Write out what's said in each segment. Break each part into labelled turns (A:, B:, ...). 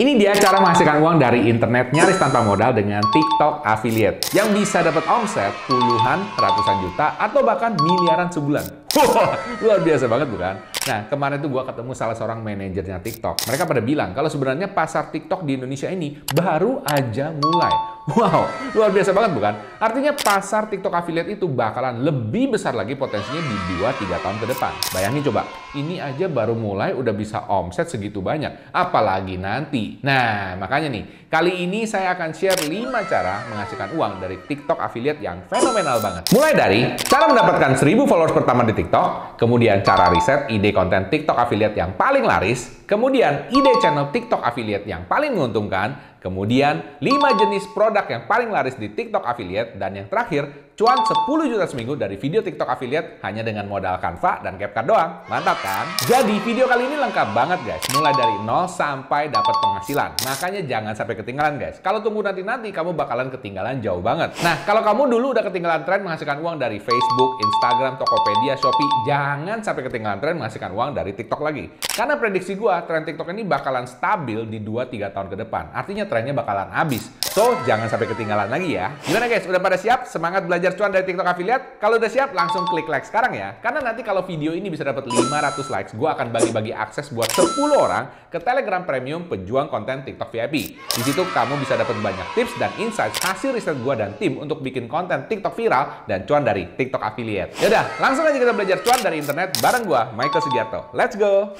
A: Ini dia cara menghasilkan uang dari internet nyaris tanpa modal dengan TikTok affiliate yang bisa dapat omset puluhan, ratusan juta, atau bahkan miliaran sebulan. Luar biasa banget bukan? Nah, kemarin itu gue ketemu salah seorang manajernya TikTok. Mereka pada bilang kalau sebenarnya pasar TikTok di Indonesia ini baru aja mulai. Wow, luar biasa banget bukan? Artinya pasar TikTok affiliate itu bakalan lebih besar lagi potensinya di 2-3 tahun ke depan. Bayangin coba, ini aja baru mulai udah bisa omset segitu banyak. Apalagi nanti. Nah, makanya nih, kali ini saya akan share 5 cara menghasilkan uang dari TikTok affiliate yang fenomenal banget. Mulai dari cara mendapatkan 1000 followers pertama di TikTok TikTok, kemudian cara riset ide konten TikTok affiliate yang paling laris, kemudian ide channel TikTok affiliate yang paling menguntungkan, kemudian 5 jenis produk yang paling laris di TikTok affiliate, dan yang terakhir, cuan 10 juta seminggu dari video TikTok affiliate hanya dengan modal Canva dan CapCut doang. Mantap kan? Jadi video kali ini lengkap banget guys, mulai dari nol sampai dapat penghasilan. Makanya jangan sampai ketinggalan guys. Kalau tunggu nanti-nanti kamu bakalan ketinggalan jauh banget. Nah, kalau kamu dulu udah ketinggalan tren menghasilkan uang dari Facebook, Instagram, Tokopedia, Shopee, jangan sampai ketinggalan tren menghasilkan uang dari TikTok lagi. Karena prediksi gua Trend tren TikTok ini bakalan stabil di 2-3 tahun ke depan. Artinya trennya bakalan habis. So, jangan sampai ketinggalan lagi ya. Gimana guys, udah pada siap? Semangat belajar cuan dari TikTok Affiliate? Kalau udah siap, langsung klik like sekarang ya. Karena nanti kalau video ini bisa dapat 500 likes, gue akan bagi-bagi akses buat 10 orang ke Telegram Premium pejuang konten TikTok VIP. Di situ kamu bisa dapat banyak tips dan insights hasil riset gue dan tim untuk bikin konten TikTok viral dan cuan dari TikTok Affiliate. Yaudah, langsung aja kita belajar cuan dari internet bareng gue, Michael Sugiarto. Let's go!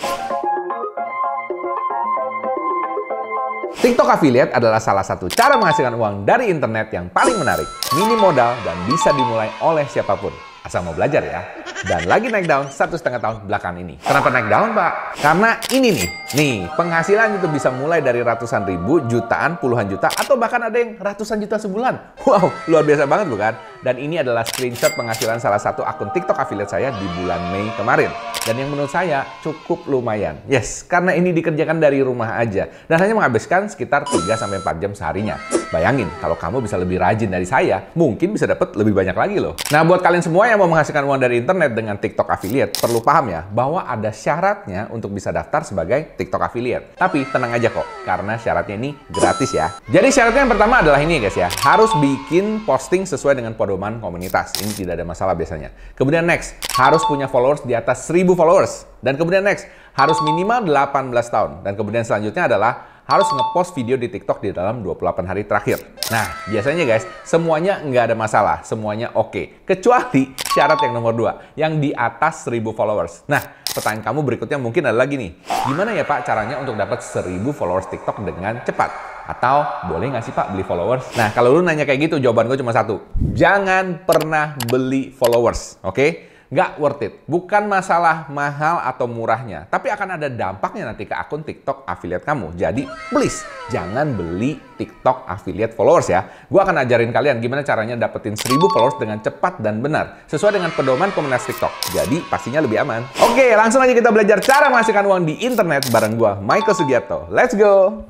A: TikTok Affiliate adalah salah satu cara menghasilkan uang dari internet yang paling menarik, minim modal, dan bisa dimulai oleh siapapun. Asal mau belajar ya. Dan lagi naik daun satu setengah tahun belakangan ini. Kenapa naik daun, Pak? Karena ini nih. Nih, penghasilan itu bisa mulai dari ratusan ribu, jutaan, puluhan juta, atau bahkan ada yang ratusan juta sebulan. Wow, luar biasa banget bukan? Dan ini adalah screenshot penghasilan salah satu akun TikTok affiliate saya di bulan Mei kemarin. Dan yang menurut saya cukup lumayan. Yes, karena ini dikerjakan dari rumah aja. Dan hanya menghabiskan sekitar 3-4 jam seharinya. Bayangin, kalau kamu bisa lebih rajin dari saya, mungkin bisa dapat lebih banyak lagi loh. Nah, buat kalian semua yang mau menghasilkan uang dari internet dengan TikTok affiliate, perlu paham ya bahwa ada syaratnya untuk bisa daftar sebagai TikTok affiliate. Tapi tenang aja kok, karena syaratnya ini gratis ya. Jadi syaratnya yang pertama adalah ini guys ya, harus bikin posting sesuai dengan produk pedoman komunitas. Ini tidak ada masalah biasanya. Kemudian next, harus punya followers di atas 1000 followers. Dan kemudian next, harus minimal 18 tahun. Dan kemudian selanjutnya adalah harus ngepost video di TikTok di dalam 28 hari terakhir. Nah, biasanya guys, semuanya nggak ada masalah, semuanya oke. Okay. Kecuali syarat yang nomor dua, yang di atas 1000 followers. Nah, pertanyaan kamu berikutnya mungkin adalah gini, gimana ya Pak caranya untuk dapat 1000 followers TikTok dengan cepat? Atau boleh nggak sih Pak beli followers? Nah kalau lu nanya kayak gitu jawaban gue cuma satu. Jangan pernah beli followers, oke? Okay? Nggak worth it. Bukan masalah mahal atau murahnya, tapi akan ada dampaknya nanti ke akun TikTok affiliate kamu. Jadi please jangan beli TikTok affiliate followers ya. Gue akan ajarin kalian gimana caranya dapetin 1000 followers dengan cepat dan benar sesuai dengan pedoman komunitas TikTok. Jadi pastinya lebih aman. Oke, langsung aja kita belajar cara menghasilkan uang di internet bareng gue Michael Sugiarto. Let's go.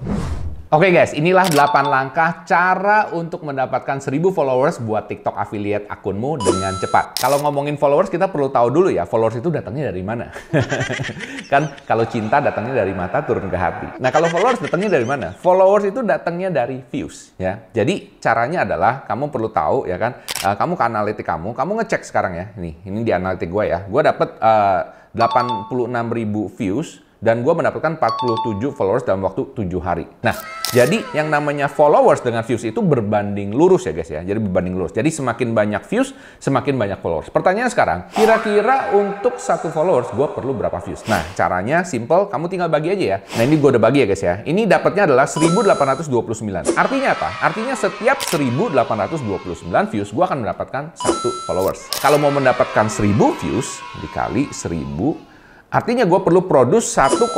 A: Oke okay guys, inilah 8 langkah cara untuk mendapatkan 1000 followers buat TikTok affiliate akunmu dengan cepat. Kalau ngomongin followers, kita perlu tahu dulu ya, followers itu datangnya dari mana? kan kalau cinta datangnya dari mata turun ke hati. Nah, kalau followers datangnya dari mana? Followers itu datangnya dari views ya. Jadi caranya adalah kamu perlu tahu ya kan, uh, kamu ke analitik kamu, kamu ngecek sekarang ya. Nih, ini di analitik gue ya. Gue dapet eh, uh, 86.000 views dan gue mendapatkan 47 followers dalam waktu 7 hari. Nah, jadi yang namanya followers dengan views itu berbanding lurus ya guys ya. Jadi berbanding lurus. Jadi semakin banyak views, semakin banyak followers. Pertanyaan sekarang, kira-kira untuk satu followers gue perlu berapa views? Nah, caranya simple, kamu tinggal bagi aja ya. Nah, ini gue udah bagi ya guys ya. Ini dapatnya adalah 1829. Artinya apa? Artinya setiap 1829 views gue akan mendapatkan satu followers. Kalau mau mendapatkan 1000 views dikali 1000 Artinya gue perlu produce 1,8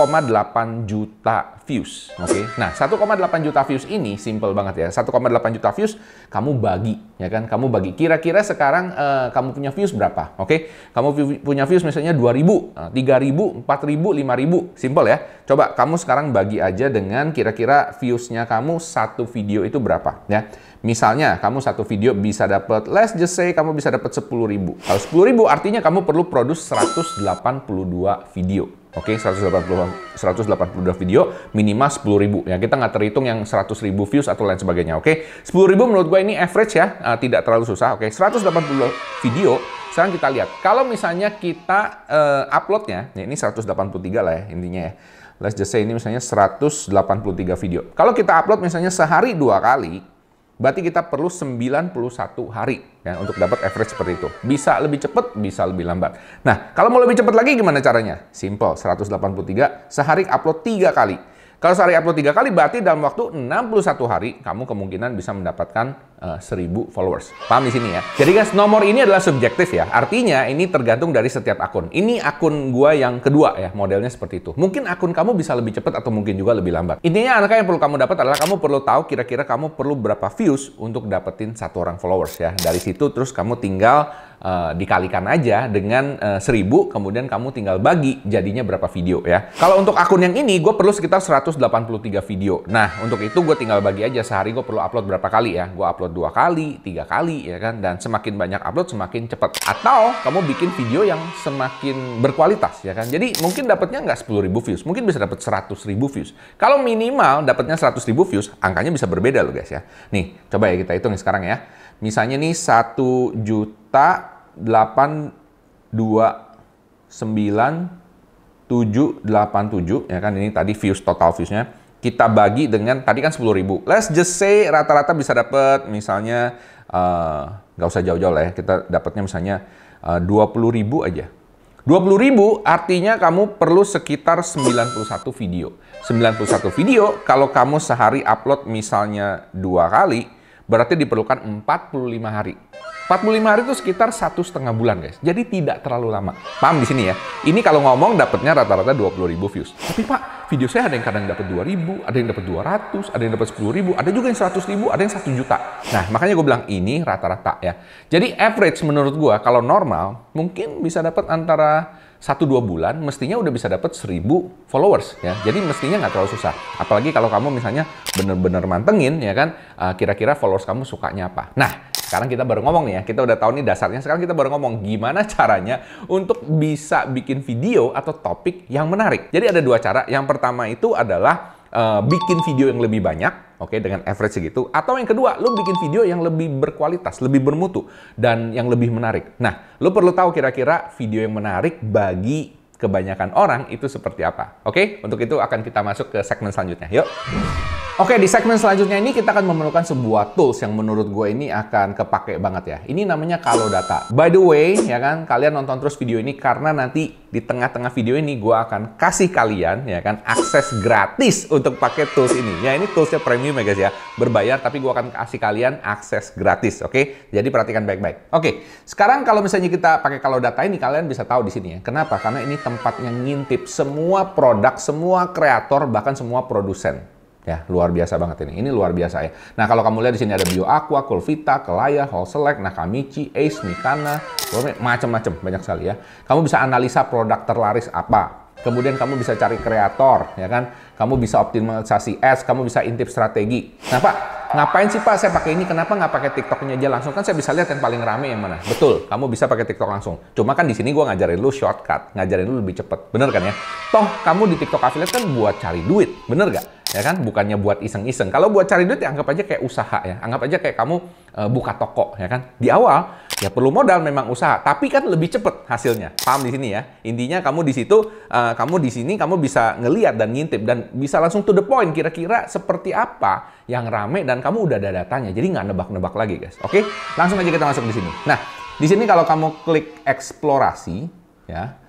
A: juta views, oke? Okay? Nah, 1,8 juta views ini simple banget ya. 1,8 juta views kamu bagi, ya kan? Kamu bagi. Kira-kira sekarang uh, kamu punya views berapa, oke? Okay? Kamu punya views misalnya 2.000, 3.000, 4.000, 5.000, simple ya. Coba kamu sekarang bagi aja dengan kira-kira viewsnya kamu satu video itu berapa, ya? Misalnya kamu satu video bisa dapat let's just say kamu bisa dapat sepuluh ribu. Kalau sepuluh ribu artinya kamu perlu produce 182 video. Oke, okay, 182, 182 video minimal sepuluh ribu. Ya, kita nggak terhitung yang 100 ribu views atau lain sebagainya. Oke, okay? 10.000 ribu menurut gue ini average ya, uh, tidak terlalu susah. Oke, okay? 182 video sekarang kita lihat, kalau misalnya kita uh, uploadnya, ya ini 183 lah ya intinya ya. Let's just say ini misalnya 183 video. Kalau kita upload misalnya sehari dua kali, Berarti kita perlu 91 hari ya, untuk dapat average seperti itu. Bisa lebih cepat, bisa lebih lambat. Nah, kalau mau lebih cepat lagi gimana caranya? Simple, 183, sehari upload 3 kali. Kalau sehari upload tiga kali, berarti dalam waktu 61 hari, kamu kemungkinan bisa mendapatkan uh, eh, 1000 followers. Paham di sini ya? Jadi guys, nomor ini adalah subjektif ya. Artinya ini tergantung dari setiap akun. Ini akun gua yang kedua ya, modelnya seperti itu. Mungkin akun kamu bisa lebih cepat atau mungkin juga lebih lambat. Intinya anaknya yang perlu kamu dapat adalah kamu perlu tahu kira-kira kamu perlu berapa views untuk dapetin satu orang followers ya. Dari situ terus kamu tinggal Eh, dikalikan aja dengan uh, eh, 1000 kemudian kamu tinggal bagi jadinya berapa video ya. Kalau untuk akun yang ini gue perlu sekitar 183 video. Nah untuk itu gue tinggal bagi aja sehari gue perlu upload berapa kali ya. Gue upload dua kali, tiga kali ya kan. Dan semakin banyak upload semakin cepat. Atau kamu bikin video yang semakin berkualitas ya kan. Jadi mungkin dapatnya nggak 10.000 views, mungkin bisa dapat 100.000 views. Kalau minimal dapatnya 100.000 views, angkanya bisa berbeda loh guys ya. Nih coba ya kita hitung sekarang ya. Misalnya nih satu juta delapan dua sembilan tujuh delapan tujuh ya kan ini tadi views total viewsnya kita bagi dengan tadi kan sepuluh ribu let's just say rata-rata bisa dapat misalnya eh, nggak uh, usah jauh-jauh lah ya kita dapatnya misalnya eh, dua puluh ribu aja dua puluh ribu artinya kamu perlu sekitar sembilan puluh satu video. sembilan puluh satu video kalau kamu sehari upload misalnya dua kali, Berarti diperlukan 45 hari. 45 hari itu sekitar satu setengah bulan guys. Jadi tidak terlalu lama. Paham di sini ya? Ini kalau ngomong dapatnya rata-rata 20 ribu views. Tapi pak, video saya ada yang kadang dapat 2 ribu, ada yang dapat 200, ada yang dapat 10 ribu, ada juga yang 100 ribu, ada yang satu juta. Nah makanya gue bilang ini rata-rata ya. Jadi average menurut gue kalau normal mungkin bisa dapat antara satu dua bulan mestinya udah bisa dapat 1000 followers ya. Jadi mestinya nggak terlalu susah. Apalagi kalau kamu misalnya bener-bener mantengin ya kan, eh, kira-kira followers kamu sukanya apa. Nah, sekarang kita baru ngomong nih ya, kita udah tahu nih dasarnya. Sekarang kita baru ngomong gimana caranya untuk bisa bikin video atau topik yang menarik. Jadi ada dua cara. Yang pertama itu adalah Eh, bikin video yang lebih banyak, oke, okay, dengan average segitu. Atau yang kedua, lo bikin video yang lebih berkualitas, lebih bermutu, dan yang lebih menarik. Nah, lo perlu tahu kira-kira video yang menarik bagi kebanyakan orang itu seperti apa. Oke, okay? untuk itu akan kita masuk ke segmen selanjutnya. Yuk. Oke, di segmen selanjutnya ini kita akan memerlukan sebuah tools yang menurut gue ini akan kepake banget ya. Ini namanya Kalau Data. By the way, ya kan, kalian nonton terus video ini karena nanti di tengah-tengah video ini gue akan kasih kalian ya kan akses gratis untuk pakai tools ini. Ya ini toolsnya premium ya guys ya, berbayar tapi gue akan kasih kalian akses gratis, oke? Okay? Jadi perhatikan baik-baik. Oke, okay, sekarang kalau misalnya kita pakai kalau data ini kalian bisa tahu di sini ya. Kenapa? Karena ini tempatnya ngintip semua produk, semua kreator, bahkan semua produsen ya luar biasa banget ini ini luar biasa ya nah kalau kamu lihat di sini ada Bio Aqua, Kulvita, Kelaya, Whole Select, Nakamichi, Ace, Mikana, macam-macam banyak sekali ya kamu bisa analisa produk terlaris apa kemudian kamu bisa cari kreator ya kan kamu bisa optimalisasi ads kamu bisa intip strategi nah pak ngapain sih pak saya pakai ini kenapa nggak pakai tiktoknya aja langsung kan saya bisa lihat yang paling rame yang mana betul kamu bisa pakai tiktok langsung cuma kan di sini gue ngajarin lu shortcut ngajarin lu lebih cepet bener kan ya toh kamu di tiktok affiliate kan buat cari duit bener gak ya kan bukannya buat iseng-iseng kalau buat cari duit ya anggap aja kayak usaha ya anggap aja kayak kamu e, buka toko ya kan di awal ya perlu modal memang usaha tapi kan lebih cepet hasilnya paham di sini ya intinya kamu di situ e, kamu di sini kamu bisa ngeliat dan ngintip dan bisa langsung to the point kira-kira seperti apa yang rame dan kamu udah ada datanya jadi nggak nebak-nebak lagi guys oke langsung aja kita masuk di sini nah di sini kalau kamu klik eksplorasi ya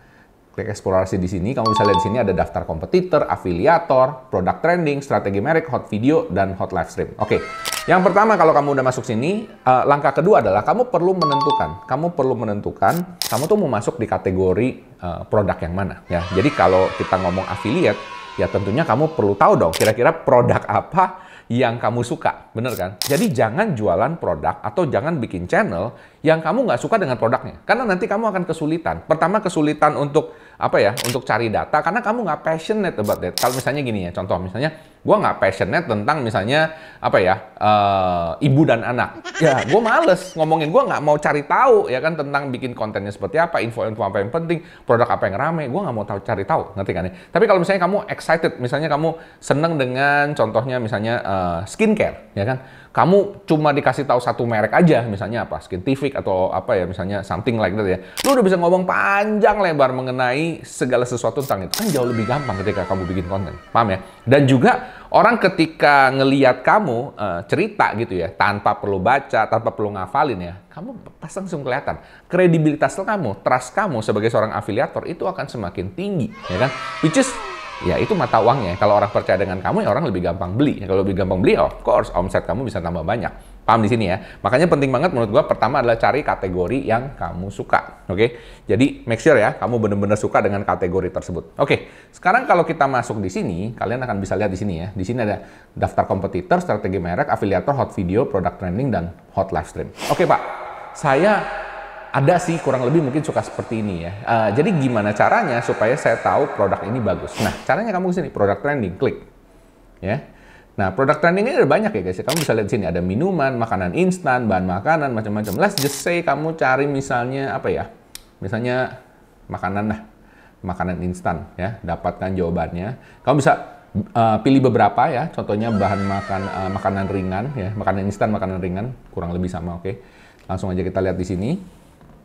A: klik eksplorasi di sini, kamu bisa lihat di sini ada daftar kompetitor, afiliator, produk trending, strategi merek, hot video, dan hot live stream. Oke, okay. yang pertama kalau kamu udah masuk sini, uh, langkah kedua adalah kamu perlu menentukan, kamu perlu menentukan, kamu tuh mau masuk di kategori uh, produk yang mana. Ya, jadi kalau kita ngomong affiliate, ya tentunya kamu perlu tahu dong kira-kira produk apa yang kamu suka, bener kan? Jadi jangan jualan produk atau jangan bikin channel yang kamu nggak suka dengan produknya, karena nanti kamu akan kesulitan. Pertama kesulitan untuk apa ya untuk cari data karena kamu nggak passionate about that. Kalau misalnya gini ya, contoh misalnya gue nggak passionnya tentang misalnya apa ya uh, ibu dan anak ya gue males ngomongin gue nggak mau cari tahu ya kan tentang bikin kontennya seperti apa info-info apa yang penting produk apa yang rame gue nggak mau tahu cari tahu ngerti kan ya tapi kalau misalnya kamu excited misalnya kamu seneng dengan contohnya misalnya uh, skincare ya kan kamu cuma dikasih tahu satu merek aja misalnya apa scientific atau apa ya misalnya something like that ya lu udah bisa ngomong panjang lebar mengenai segala sesuatu tentang itu kan jauh lebih gampang ketika kamu bikin konten paham ya dan juga orang ketika ngeliat kamu uh, cerita gitu ya, tanpa perlu baca, tanpa perlu ngafalin ya, kamu pasti langsung kelihatan. Kredibilitas kamu, trust kamu sebagai seorang afiliator itu akan semakin tinggi, ya kan? Which is ya itu mata uangnya. Kalau orang percaya dengan kamu, ya orang lebih gampang beli. kalau lebih gampang beli, of course omset kamu bisa tambah banyak. Paham di sini ya. Makanya penting banget menurut gua pertama adalah cari kategori yang kamu suka. Oke. Okay? Jadi make sure ya kamu benar-benar suka dengan kategori tersebut. Oke. Okay. Sekarang kalau kita masuk di sini, kalian akan bisa lihat di sini ya. Di sini ada daftar kompetitor, strategi merek, afiliator, hot video, product trending dan hot live stream. Oke, okay, Pak. Saya ada sih kurang lebih mungkin suka seperti ini ya. Uh, jadi gimana caranya supaya saya tahu produk ini bagus? Nah, caranya kamu kesini product trending, klik. Ya, Nah, produk trending ini ada banyak ya guys. Kamu bisa lihat di sini ada minuman, makanan instan, bahan makanan, macam-macam. Let's just say kamu cari misalnya apa ya? Misalnya makanan lah, makanan instan ya, dapatkan jawabannya. Kamu bisa uh, pilih beberapa ya. Contohnya bahan makan uh, makanan ringan ya, makanan instan, makanan ringan, kurang lebih sama, oke. Okay? Langsung aja kita lihat di sini.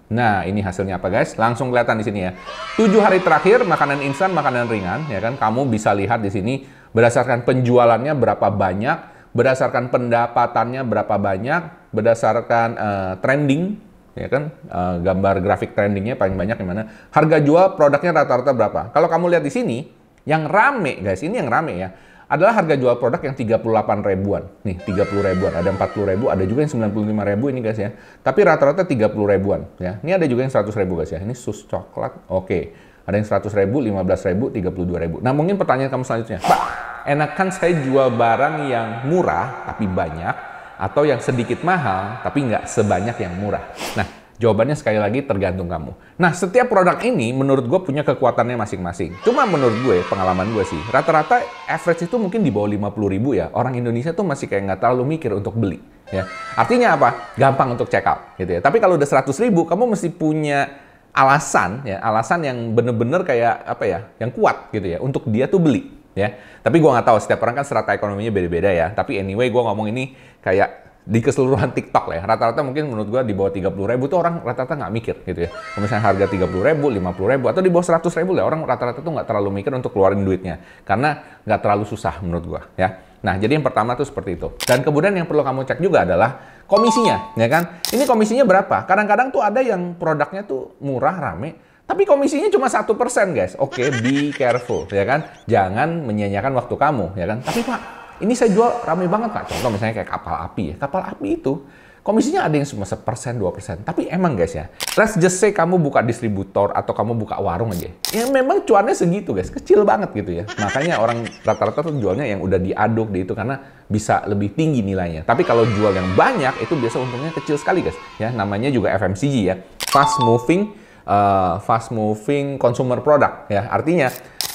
A: Nah, ini hasilnya apa guys? Langsung kelihatan di sini ya. 7 hari terakhir makanan instan, makanan ringan ya kan. Kamu bisa lihat di sini berdasarkan penjualannya berapa banyak, berdasarkan pendapatannya berapa banyak, berdasarkan uh, trending ya kan uh, gambar grafik trendingnya paling banyak yang mana harga jual produknya rata-rata berapa kalau kamu lihat di sini yang rame guys ini yang rame ya adalah harga jual produk yang 38 ribuan. Nih, 30 ribuan, ada 40 ribu, ada juga yang 95 ribu ini guys ya. Tapi rata-rata 30 ribuan ya. Ini ada juga yang 100 ribu guys ya. Ini sus coklat. Oke. Ada yang 100 ribu, 15 ribu, 32 ribu. Nah mungkin pertanyaan kamu selanjutnya, Pak, enakan saya jual barang yang murah tapi banyak, atau yang sedikit mahal tapi nggak sebanyak yang murah? Nah, Jawabannya sekali lagi tergantung kamu. Nah, setiap produk ini menurut gue punya kekuatannya masing-masing. Cuma menurut gue, pengalaman gue sih, rata-rata average itu mungkin di bawah 50 ribu ya. Orang Indonesia tuh masih kayak nggak terlalu mikir untuk beli. Ya. Artinya apa? Gampang untuk check out gitu ya. Tapi kalau udah 100 ribu, kamu mesti punya alasan ya alasan yang bener-bener kayak apa ya yang kuat gitu ya untuk dia tuh beli ya tapi gue nggak tahu setiap orang kan serata ekonominya beda-beda ya tapi anyway gue ngomong ini kayak di keseluruhan TikTok lah ya. Rata-rata mungkin menurut gua di bawah 30 ribu tuh orang rata-rata nggak mikir gitu ya. Kalau misalnya harga 30 ribu, 50 ribu, atau di bawah 100 ribu lah orang rata-rata tuh nggak terlalu mikir untuk keluarin duitnya. Karena nggak terlalu susah menurut gua ya. Nah, jadi yang pertama tuh seperti itu. Dan kemudian yang perlu kamu cek juga adalah komisinya, ya kan? Ini komisinya berapa? Kadang-kadang tuh ada yang produknya tuh murah, rame, tapi komisinya cuma satu persen, guys. Oke, okay, be careful, ya kan? Jangan menyanyiakan waktu kamu, ya kan? Tapi Pak, ini saya jual rame banget Pak. Contoh misalnya kayak kapal api ya. Kapal api itu komisinya ada yang cuma sepersen dua persen tapi emang guys ya let's just say kamu buka distributor atau kamu buka warung aja ya memang cuannya segitu guys kecil banget gitu ya makanya orang rata-rata tuh jualnya yang udah diaduk di itu karena bisa lebih tinggi nilainya tapi kalau jual yang banyak itu biasa untungnya kecil sekali guys ya namanya juga FMCG ya fast moving uh, fast moving consumer product ya artinya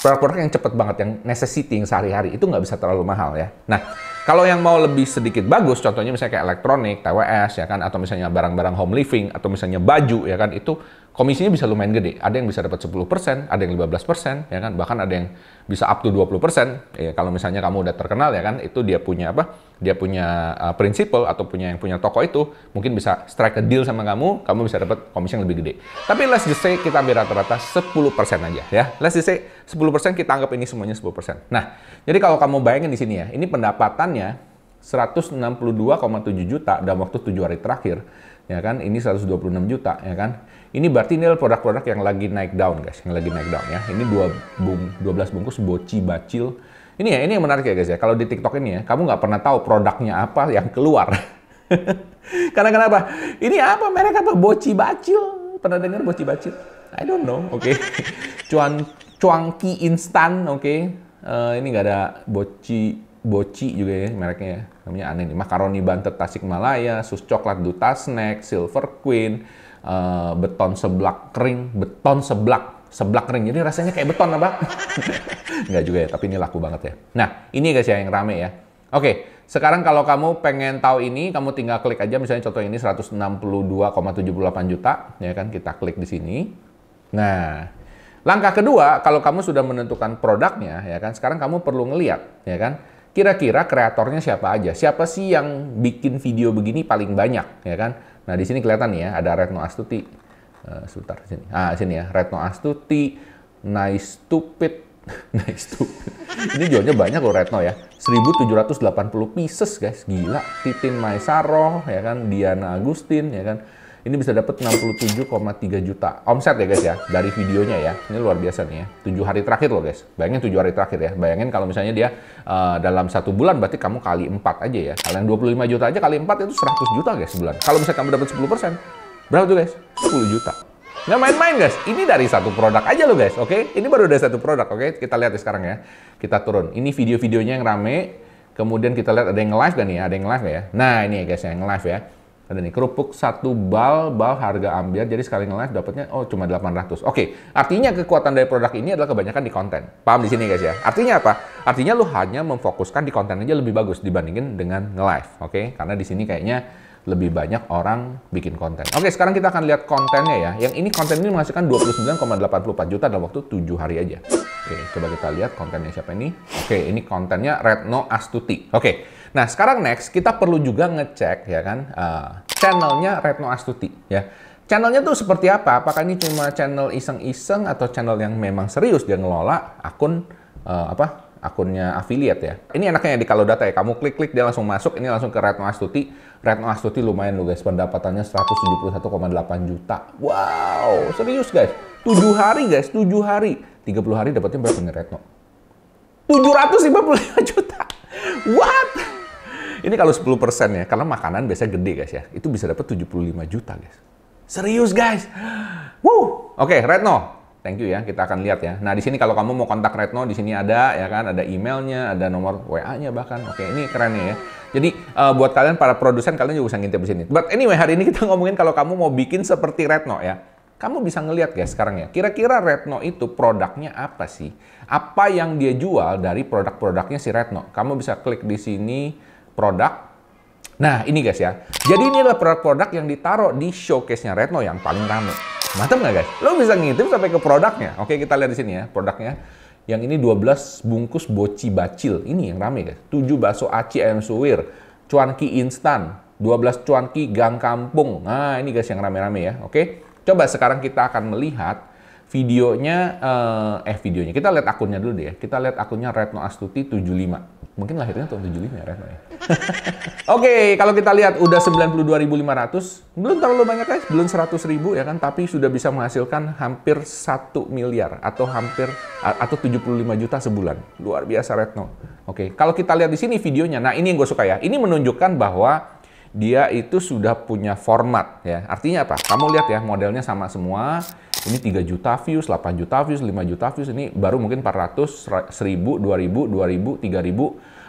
A: produk-produk yang cepat banget, yang necessity, yang sehari-hari, itu nggak bisa terlalu mahal ya. Nah, kalau yang mau lebih sedikit bagus, contohnya misalnya kayak elektronik, TWS, ya kan, atau misalnya barang-barang home living, atau misalnya baju, ya kan, itu komisinya bisa lumayan gede. Ada yang bisa dapat 10%, ada yang 15%, ya kan? Bahkan ada yang bisa up to 20%. Ya, kalau misalnya kamu udah terkenal ya kan, itu dia punya apa? Dia punya uh, eh, prinsipal atau punya yang punya toko itu mungkin bisa strike a deal sama kamu, kamu bisa dapat komisi yang lebih gede. Tapi let's just say kita ambil rata-rata 10% aja ya. Let's just say 10% kita anggap ini semuanya 10%. Nah, jadi kalau kamu bayangin di sini ya, ini pendapatannya 162,7 juta dalam waktu 7 hari terakhir ya kan ini 126 juta ya kan ini berarti ini adalah produk-produk yang lagi naik down guys yang lagi naik down ya ini dua bung, 12 bungkus boci bacil ini ya ini yang menarik ya guys ya kalau di TikTok ini ya kamu nggak pernah tahu produknya apa yang keluar karena kenapa ini apa merek apa boci bacil pernah dengar boci bacil I don't know oke okay. cuan cuangki instan oke okay. uh, eh, ini nggak ada boci boci juga ya mereknya ya namanya aneh nih, makaroni bantet malaya sus coklat duta snack, silver queen, uh, beton seblak kering, beton seblak, seblak kering. Jadi rasanya kayak beton apa? Nggak juga ya, tapi ini laku banget ya. Nah, ini guys ya yang rame ya. Oke, sekarang kalau kamu pengen tahu ini, kamu tinggal klik aja misalnya contoh ini 162,78 juta, ya kan kita klik di sini. Nah, langkah kedua kalau kamu sudah menentukan produknya, ya kan sekarang kamu perlu ngeliat, ya kan kira-kira kreatornya siapa aja? Siapa sih yang bikin video begini paling banyak, ya kan? Nah, di sini kelihatan nih ya, ada Retno Astuti. Uh, sebentar sini. Ah, sini ya, Retno Astuti, Nice Stupid, Nice Stupid. Ini jualnya banyak loh Retno ya. 1780 pieces, guys. Gila. Titin Maisaro, ya kan? Diana Agustin, ya kan? ini bisa dapat 67,3 juta omset ya guys ya dari videonya ya ini luar biasa nih ya tujuh hari terakhir loh guys bayangin tujuh hari terakhir ya bayangin kalau misalnya dia uh, dalam satu bulan berarti kamu kali empat aja ya kalian 25 juta aja kali empat itu 100 juta guys sebulan kalau misalnya kamu dapat 10% berapa tuh guys 10 juta Nggak main-main guys, ini dari satu produk aja loh guys, oke? Okay? Ini baru dari satu produk, oke? Okay? Kita lihat ya sekarang ya, kita turun. Ini video-videonya yang rame, kemudian kita lihat ada yang live kan ya, ada yang live ya. Nah ini ya guys yang live ya ada nih kerupuk satu bal bal harga ambil jadi sekali nge-live dapatnya oh cuma 800. Oke, okay. artinya kekuatan dari produk ini adalah kebanyakan di konten. Paham di sini guys ya? Artinya apa? Artinya lu hanya memfokuskan di konten aja lebih bagus dibandingin dengan nge-live, oke? Okay? Karena di sini kayaknya lebih banyak orang bikin konten. Oke, sekarang kita akan lihat kontennya ya. Yang ini konten ini menghasilkan 29,84 juta dalam waktu 7 hari aja. Oke, coba kita lihat kontennya siapa ini. Oke, ini kontennya Retno Astuti. Oke, nah sekarang next kita perlu juga ngecek ya kan uh, channelnya Retno Astuti ya. Channelnya tuh seperti apa? Apakah ini cuma channel iseng-iseng atau channel yang memang serius dia ngelola akun uh, apa akunnya affiliate ya. Ini enaknya di kalau data ya, kamu klik-klik dia langsung masuk, ini langsung ke Retno Astuti. Retno Astuti lumayan loh guys, pendapatannya 171,8 juta. Wow, serius guys. 7 hari guys, 7 hari. 30 hari dapatnya berapa nih Retno? 755 juta. What? Ini kalau 10% ya, karena makanan biasanya gede guys ya. Itu bisa dapat 75 juta guys. Serius guys. Wow. Oke, okay, Retno, Thank you ya, kita akan lihat ya. Nah, di sini kalau kamu mau kontak Retno, di sini ada ya kan, ada emailnya, ada nomor WA-nya bahkan. Oke, ini kerennya ya. Jadi uh, buat kalian para produsen, kalian juga bisa ngintip di sini. But anyway, hari ini kita ngomongin kalau kamu mau bikin seperti Retno ya. Kamu bisa ngelihat guys ya sekarang ya, kira-kira Retno itu produknya apa sih? Apa yang dia jual dari produk-produknya si Retno? Kamu bisa klik di sini produk, Nah, ini guys ya. Jadi ini adalah produk-produk yang ditaruh di showcase-nya Retno yang paling ramai. Mantap nggak guys? Lo bisa ngintip sampai ke produknya. Oke, kita lihat di sini ya produknya. Yang ini 12 bungkus boci bacil. Ini yang rame guys. 7 bakso aci ayam suwir. Cuanki instan. 12 cuanki gang kampung. Nah, ini guys yang rame-rame ya. Oke. Coba sekarang kita akan melihat videonya eh, eh videonya. Kita lihat akunnya dulu deh ya. Kita lihat akunnya Retno Astuti 75. Mungkin lahirnya tahun 75 ya Retno ya? Oke, kalau kita lihat udah 92.500, belum terlalu banyak guys, ya, belum 100.000 ya kan, tapi sudah bisa menghasilkan hampir 1 miliar atau hampir atau 75 juta sebulan. Luar biasa Retno. Oke, kalau kita lihat di sini videonya. Nah, ini yang gue suka ya. Ini menunjukkan bahwa dia itu sudah punya format ya. Artinya apa? Kamu lihat ya, modelnya sama semua ini 3 juta views, 8 juta views, 5 juta views, ini baru mungkin 400, 1000, 2000, 2000, 3000.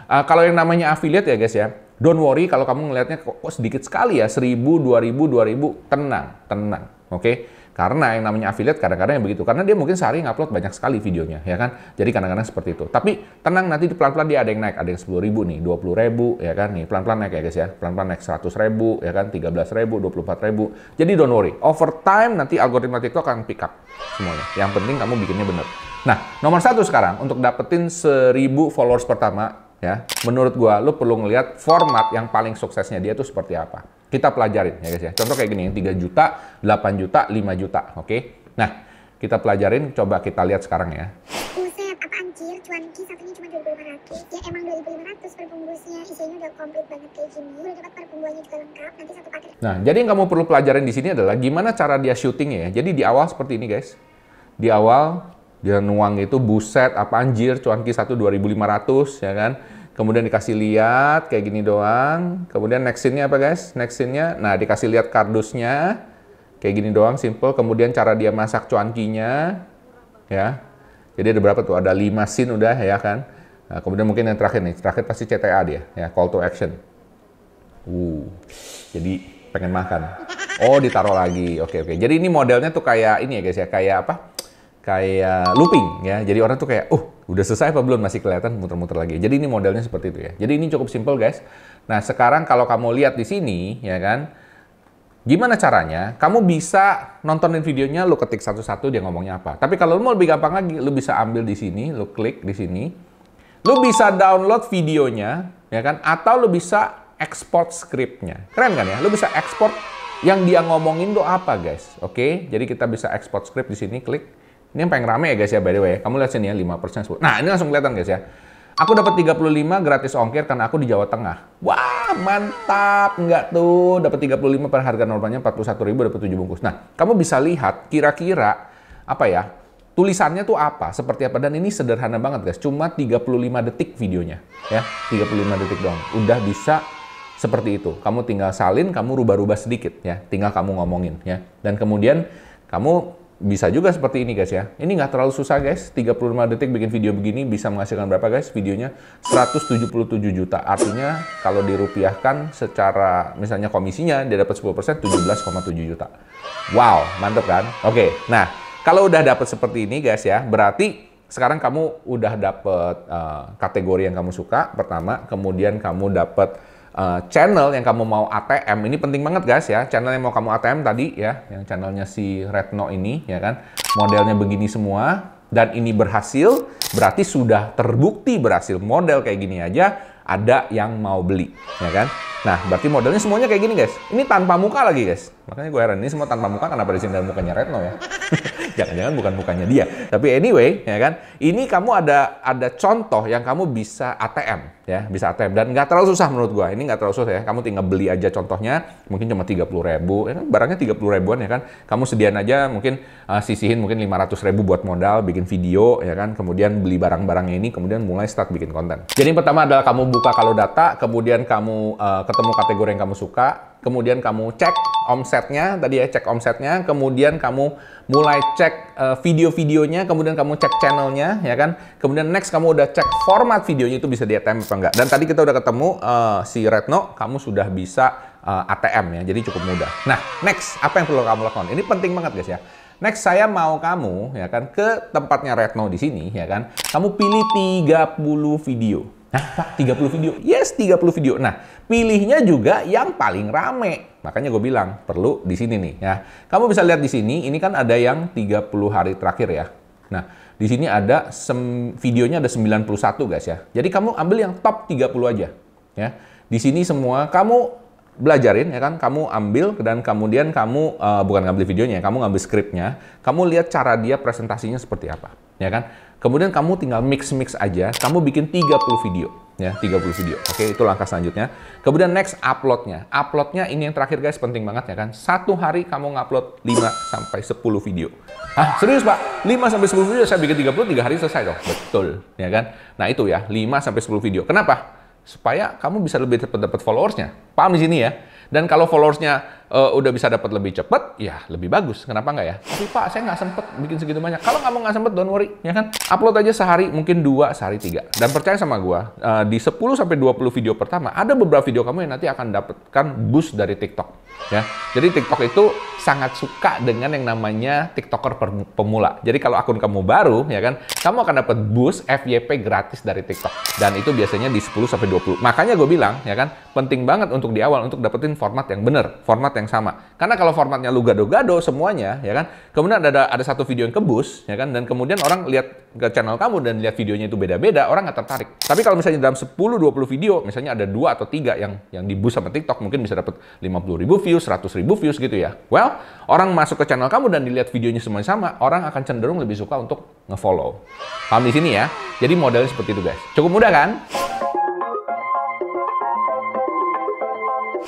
A: Uh, kalau yang namanya affiliate ya guys ya, don't worry kalau kamu ngelihatnya kok, sedikit sekali ya, 1000, 2000, 2000, tenang, tenang, oke? Okay? Karena yang namanya affiliate kadang-kadang yang begitu. Karena dia mungkin sehari ngupload banyak sekali videonya, ya kan? Jadi kadang-kadang seperti itu. Tapi tenang nanti di pelan-pelan dia ada yang naik, ada yang sepuluh ribu nih, 20 ribu, ya kan? Nih pelan-pelan naik ya guys ya, pelan-pelan naik seratus ribu, ya kan? Tiga belas ribu, dua 24 ribu. Jadi don't worry, over time nanti algoritma TikTok akan pick up semuanya. Yang penting kamu bikinnya bener. Nah, nomor satu sekarang untuk dapetin seribu followers pertama ya, menurut gua lu perlu ngeliat format yang paling suksesnya dia tuh seperti apa. Kita pelajarin ya guys ya. Contoh kayak gini, 3 juta, 8 juta, 5 juta, oke? Okay? Nah, kita pelajarin, coba kita lihat sekarang ya. Buset, apa anjir, cuanki satunya cuma 2500. Ya emang 2500 per bungkusnya, isinya udah komplit banget kayak gini. Udah dapat per juga lengkap, nanti satu paket. Nah, jadi yang kamu perlu pelajarin di sini adalah gimana cara dia syutingnya ya. Jadi di awal seperti ini guys. Di awal dia nuang itu buset apa anjir cuanki satu 2500 ya kan kemudian dikasih lihat kayak gini doang. Kemudian next scene-nya apa guys? Next scene-nya, nah dikasih lihat kardusnya kayak gini doang, simple. Kemudian cara dia masak cuankinya, ya. Jadi ada berapa tuh? Ada lima scene udah ya kan. Nah, kemudian mungkin yang terakhir nih, terakhir pasti CTA dia, ya call to action. Uh, jadi pengen makan. Oh, ditaruh lagi. Oke, oke. Jadi ini modelnya tuh kayak ini ya guys ya, kayak apa? Kayak looping ya. Jadi orang tuh kayak, uh, Udah selesai apa belum? Masih kelihatan muter-muter lagi. Jadi ini modelnya seperti itu ya. Jadi ini cukup simple guys. Nah sekarang kalau kamu lihat di sini ya kan, gimana caranya? Kamu bisa nontonin videonya, lu ketik satu-satu dia ngomongnya apa. Tapi kalau lu mau lebih gampang lagi, lu bisa ambil di sini, lu klik di sini, lu bisa download videonya ya kan, atau lu bisa export scriptnya. Keren kan ya? Lu bisa export yang dia ngomongin tuh apa guys, oke? Jadi kita bisa export script di sini, klik. Ini yang paling rame ya guys ya by the way. Kamu lihat sini ya 5% 10. Nah, ini langsung kelihatan guys ya. Aku dapat 35 gratis ongkir karena aku di Jawa Tengah. Wah, mantap nggak tuh? Dapat 35 per harga normalnya 41.000 dapat 7 bungkus. Nah, kamu bisa lihat kira-kira apa ya? Tulisannya tuh apa? Seperti apa? Dan ini sederhana banget guys. Cuma 35 detik videonya. Ya, 35 detik doang. Udah bisa seperti itu. Kamu tinggal salin, kamu rubah-rubah sedikit ya. Tinggal kamu ngomongin ya. Dan kemudian kamu bisa juga seperti ini guys ya. Ini nggak terlalu susah guys, 35 detik bikin video begini bisa menghasilkan berapa guys? Videonya 177 juta. Artinya kalau dirupiahkan secara misalnya komisinya dia dapat 10% 17,7 juta. Wow, mantep kan? Oke, okay, nah kalau udah dapat seperti ini guys ya, berarti sekarang kamu udah dapat uh, eh, kategori yang kamu suka pertama, kemudian kamu dapat uh, channel yang kamu mau ATM ini penting banget guys ya channel yang mau kamu ATM tadi ya yang channelnya si Retno ini ya kan modelnya begini semua dan ini berhasil berarti sudah terbukti berhasil model kayak gini aja ada yang mau beli ya kan nah berarti modelnya semuanya kayak gini guys ini tanpa muka lagi guys Makanya gue heran, ini semua tanpa muka kenapa di sini ada mukanya Retno ya? Jangan-jangan bukan mukanya dia. Tapi anyway, ya kan, ini kamu ada ada contoh yang kamu bisa ATM, ya, bisa ATM. Dan nggak terlalu susah menurut gua ini nggak terlalu susah ya. Kamu tinggal beli aja contohnya, mungkin cuma tiga puluh ribu, ya kan, barangnya 30 ribuan ya kan. Kamu sediain aja mungkin uh, sisihin mungkin lima ratus ribu buat modal, bikin video, ya kan. Kemudian beli barang-barang ini, kemudian mulai start bikin konten. Jadi yang pertama adalah kamu buka kalau data, kemudian kamu uh, ketemu kategori yang kamu suka, kemudian kamu cek omsetnya, tadi ya cek omsetnya, kemudian kamu mulai cek uh, video-videonya, kemudian kamu cek channelnya, ya kan? Kemudian next kamu udah cek format videonya itu bisa di ATM apa enggak. Dan tadi kita udah ketemu uh, si Retno, kamu sudah bisa uh, ATM ya, jadi cukup mudah. Nah, next apa yang perlu kamu lakukan? Ini penting banget guys ya. Next saya mau kamu ya kan ke tempatnya Retno di sini ya kan. Kamu pilih 30 video. Nah, 30 video. Yes, 30 video. Nah, pilihnya juga yang paling rame. Makanya gue bilang, perlu di sini nih ya. Kamu bisa lihat di sini, ini kan ada yang 30 hari terakhir ya. Nah, di sini ada sem videonya ada 91 guys ya. Jadi kamu ambil yang top 30 aja ya. Di sini semua kamu belajarin ya kan kamu ambil dan kemudian kamu uh, bukan ngambil videonya kamu ngambil skripnya kamu lihat cara dia presentasinya seperti apa ya kan Kemudian kamu tinggal mix-mix aja, kamu bikin 30 video ya, 30 video. Oke, itu langkah selanjutnya. Kemudian next uploadnya. Uploadnya ini yang terakhir guys penting banget ya kan. Satu hari kamu ngupload 5 sampai 10 video. Hah, serius Pak? 5 sampai 10 video saya bikin 30 3 hari selesai dong. Betul, ya kan? Nah, itu ya, 5 sampai 10 video. Kenapa? Supaya kamu bisa lebih cepat dapat followersnya. Paham di sini ya? Dan kalau followersnya uh, udah bisa dapat lebih cepat, ya lebih bagus. Kenapa nggak ya? Tapi Pak, saya nggak sempet bikin segitu banyak. Kalau kamu nggak sempet, don't worry, ya kan? Upload aja sehari, mungkin dua, sehari tiga. Dan percaya sama gue, uh, di 10 sampai 20 video pertama, ada beberapa video kamu yang nanti akan dapatkan boost dari TikTok. Ya, jadi TikTok itu sangat suka dengan yang namanya TikToker pemula. Jadi kalau akun kamu baru, ya kan, kamu akan dapat boost FYP gratis dari TikTok. Dan itu biasanya di 10 sampai 20. Makanya gue bilang, ya kan, penting banget untuk di awal untuk dapetin format yang benar, format yang sama. Karena kalau formatnya lu gado-gado semuanya, ya kan? Kemudian ada ada satu video yang kebus, ya kan? Dan kemudian orang lihat ke channel kamu dan lihat videonya itu beda-beda, orang nggak tertarik. Tapi kalau misalnya dalam 10 20 video, misalnya ada dua atau tiga yang yang dibus sama TikTok mungkin bisa dapat 50 ribu views, 100 ribu views gitu ya. Well, orang masuk ke channel kamu dan dilihat videonya semuanya sama, orang akan cenderung lebih suka untuk ngefollow. Paham di sini ya? Jadi modelnya seperti itu guys. Cukup mudah kan?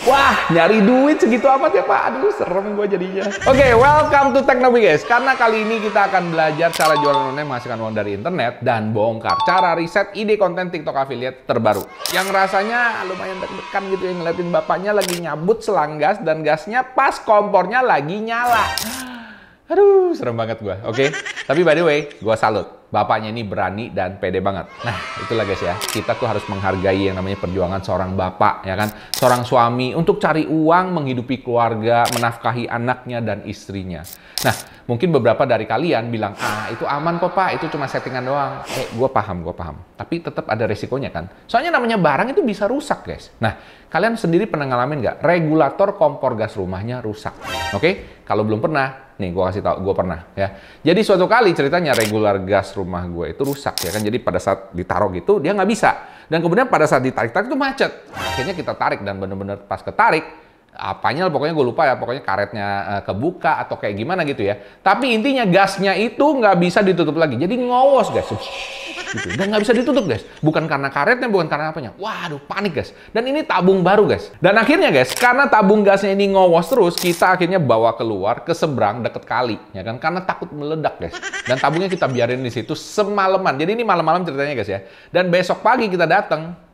A: Wah, nyari duit segitu amat ya Pak. Aduh, serem gue jadinya. Oke, okay, welcome to Teknobi guys. Karena kali ini kita akan belajar cara jualan online menghasilkan uang dari internet dan bongkar cara riset ide konten TikTok affiliate terbaru. Yang rasanya lumayan deg-degan gitu yang ngeliatin bapaknya lagi nyabut selang gas dan gasnya pas kompornya lagi nyala. Aduh, serem banget gue. Oke, okay? tapi by the way, gue salut bapaknya ini berani dan pede banget. Nah, itulah guys ya. Kita tuh harus menghargai yang namanya perjuangan seorang bapak, ya kan? Seorang suami untuk cari uang, menghidupi keluarga, menafkahi anaknya dan istrinya. Nah, mungkin beberapa dari kalian bilang, ah itu aman kok pak, itu cuma settingan doang. Eh, gue paham, gue paham. Tapi tetap ada resikonya kan. Soalnya namanya barang itu bisa rusak guys. Nah, kalian sendiri pernah ngalamin nggak? Regulator kompor gas rumahnya rusak. Oke, kalau belum pernah, nih gue kasih tau, gue pernah ya. Jadi suatu kali ceritanya regular gas rumah gue itu rusak ya kan. Jadi pada saat ditaruh gitu dia nggak bisa. Dan kemudian pada saat ditarik-tarik itu macet. Akhirnya kita tarik dan bener-bener pas ketarik apanya pokoknya gue lupa ya pokoknya karetnya uh, kebuka atau kayak gimana gitu ya tapi intinya gasnya itu nggak bisa ditutup lagi jadi ngowos guys gitu. dan nggak bisa ditutup guys bukan karena karetnya bukan karena apanya waduh panik guys dan ini tabung baru guys dan akhirnya guys karena tabung gasnya ini ngowos terus kita akhirnya bawa keluar ke seberang deket kali ya kan karena takut meledak guys dan tabungnya kita biarin di situ semalaman jadi ini malam-malam ceritanya guys ya dan besok pagi kita datang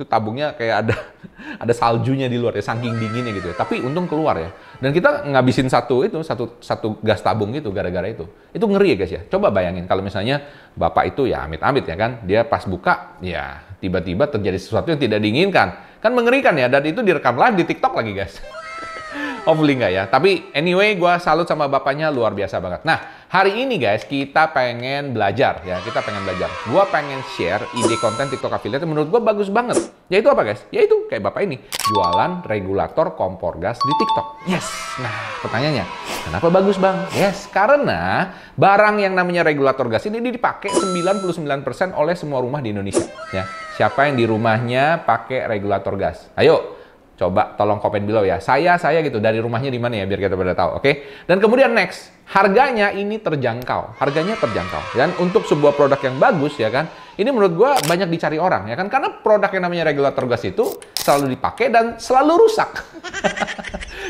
A: itu tabungnya kayak ada ada saljunya di luar ya saking dinginnya gitu ya tapi untung keluar ya dan kita ngabisin satu itu satu satu gas tabung gitu gara-gara itu itu ngeri ya guys ya coba bayangin kalau misalnya bapak itu ya amit-amit ya kan dia pas buka ya tiba-tiba terjadi sesuatu yang tidak diinginkan kan mengerikan ya dan itu direkam live di TikTok lagi guys hopefully nggak ya tapi anyway gue salut sama bapaknya luar biasa banget nah hari ini guys kita pengen belajar ya, kita pengen belajar. Gua pengen share ide konten TikTok affiliate menurut gua bagus banget. Yaitu apa guys? Yaitu kayak bapak ini, jualan regulator kompor gas di TikTok. Yes. Nah, pertanyaannya, kenapa bagus bang? Yes, karena barang yang namanya regulator gas ini dipakai 99% oleh semua rumah di Indonesia. Ya, siapa yang di rumahnya pakai regulator gas? Ayo, coba tolong komen below ya. Saya, saya gitu dari rumahnya di mana ya biar kita pada tahu, oke? Okay? Dan kemudian next, harganya ini terjangkau, harganya terjangkau. Dan untuk sebuah produk yang bagus ya kan, ini menurut gue banyak dicari orang ya kan, karena produk yang namanya regulator gas itu selalu dipakai dan selalu rusak.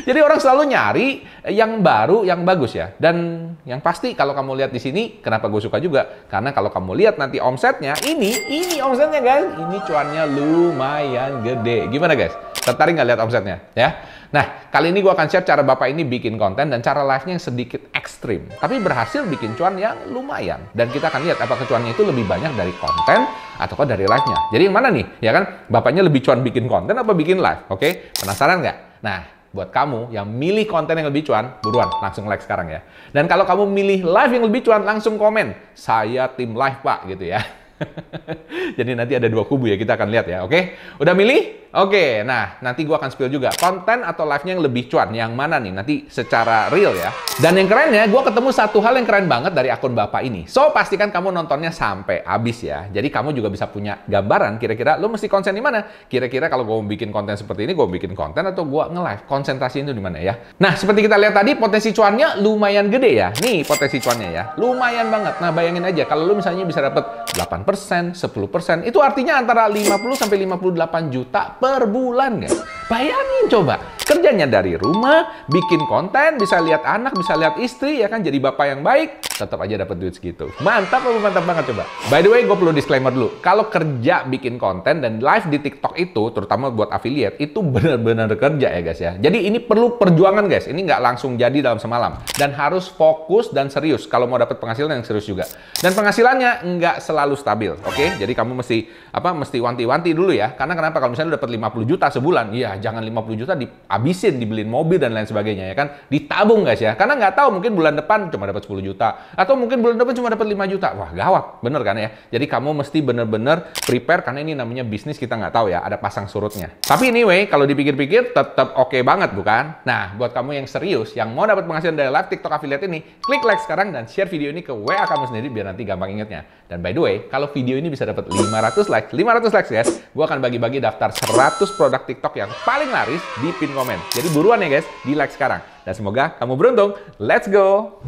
A: Jadi orang selalu nyari yang baru, yang bagus ya. Dan yang pasti kalau kamu lihat di sini, kenapa gue suka juga? Karena kalau kamu lihat nanti omsetnya, ini, ini omsetnya guys, ini cuannya lumayan gede. Gimana guys? Tertarik nggak lihat omsetnya? Ya. Nah, kali ini gue akan share cara Bapak ini bikin konten dan cara live-nya yang sedikit ekstrim. Tapi berhasil bikin cuan yang lumayan. Dan kita akan lihat apakah cuannya itu lebih banyak dari konten ataukah dari live-nya. Jadi yang mana nih? Ya kan, Bapaknya lebih cuan bikin konten apa bikin live? Oke, penasaran nggak? Nah, buat kamu yang milih konten yang lebih cuan, buruan langsung like sekarang ya. Dan kalau kamu milih live yang lebih cuan, langsung komen. Saya tim live pak gitu ya. Jadi nanti ada dua kubu ya, kita akan lihat ya, oke? Okay? Udah milih? Oke, okay, nah nanti gue akan spill juga konten atau live-nya yang lebih cuan, yang mana nih nanti secara real ya. Dan yang kerennya, gue ketemu satu hal yang keren banget dari akun bapak ini. So pastikan kamu nontonnya sampai habis ya. Jadi kamu juga bisa punya gambaran kira-kira lo mesti konsen di mana. Kira-kira kalau gue mau bikin konten seperti ini, gua bikin konten atau gue nge-live, konsentrasi itu di mana ya. Nah, seperti kita lihat tadi potensi cuannya lumayan gede ya. Nih potensi cuannya ya. Lumayan banget. Nah, bayangin aja kalau lo misalnya bisa dapet 8 5%, 10%. Itu artinya antara 50 sampai 58 juta per bulan, guys. Bayangin coba, kerjanya dari rumah, bikin konten, bisa lihat anak, bisa lihat istri, ya kan jadi bapak yang baik, tetap aja dapat duit segitu. Mantap, mantap banget coba. By the way, gue perlu disclaimer dulu. Kalau kerja bikin konten dan live di TikTok itu, terutama buat affiliate, itu benar-benar kerja ya guys ya. Jadi ini perlu perjuangan guys. Ini nggak langsung jadi dalam semalam. Dan harus fokus dan serius kalau mau dapat penghasilan yang serius juga. Dan penghasilannya nggak selalu stabil, oke? Okay? Jadi kamu mesti apa? Mesti wanti-wanti dulu ya. Karena kenapa? Kalau misalnya lu dapat 50 juta sebulan, iya jangan 50 juta dihabisin, dibeliin mobil dan lain sebagainya ya kan. Ditabung guys ya, karena nggak tahu mungkin bulan depan cuma dapat 10 juta atau mungkin bulan depan cuma dapat 5 juta. Wah gawat, bener kan ya. Jadi kamu mesti bener-bener prepare karena ini namanya bisnis kita nggak tahu ya, ada pasang surutnya. Tapi ini anyway, kalau dipikir-pikir tetap oke okay banget bukan? Nah, buat kamu yang serius, yang mau dapat penghasilan dari live TikTok affiliate ini, klik like sekarang dan share video ini ke WA kamu sendiri biar nanti gampang ingetnya. Dan by the way, kalau video ini bisa dapat 500 likes, 500 likes guys, gua akan bagi-bagi daftar 100 produk TikTok yang paling laris di pin komen. Jadi buruan ya guys, di like sekarang. Dan semoga kamu beruntung. Let's go!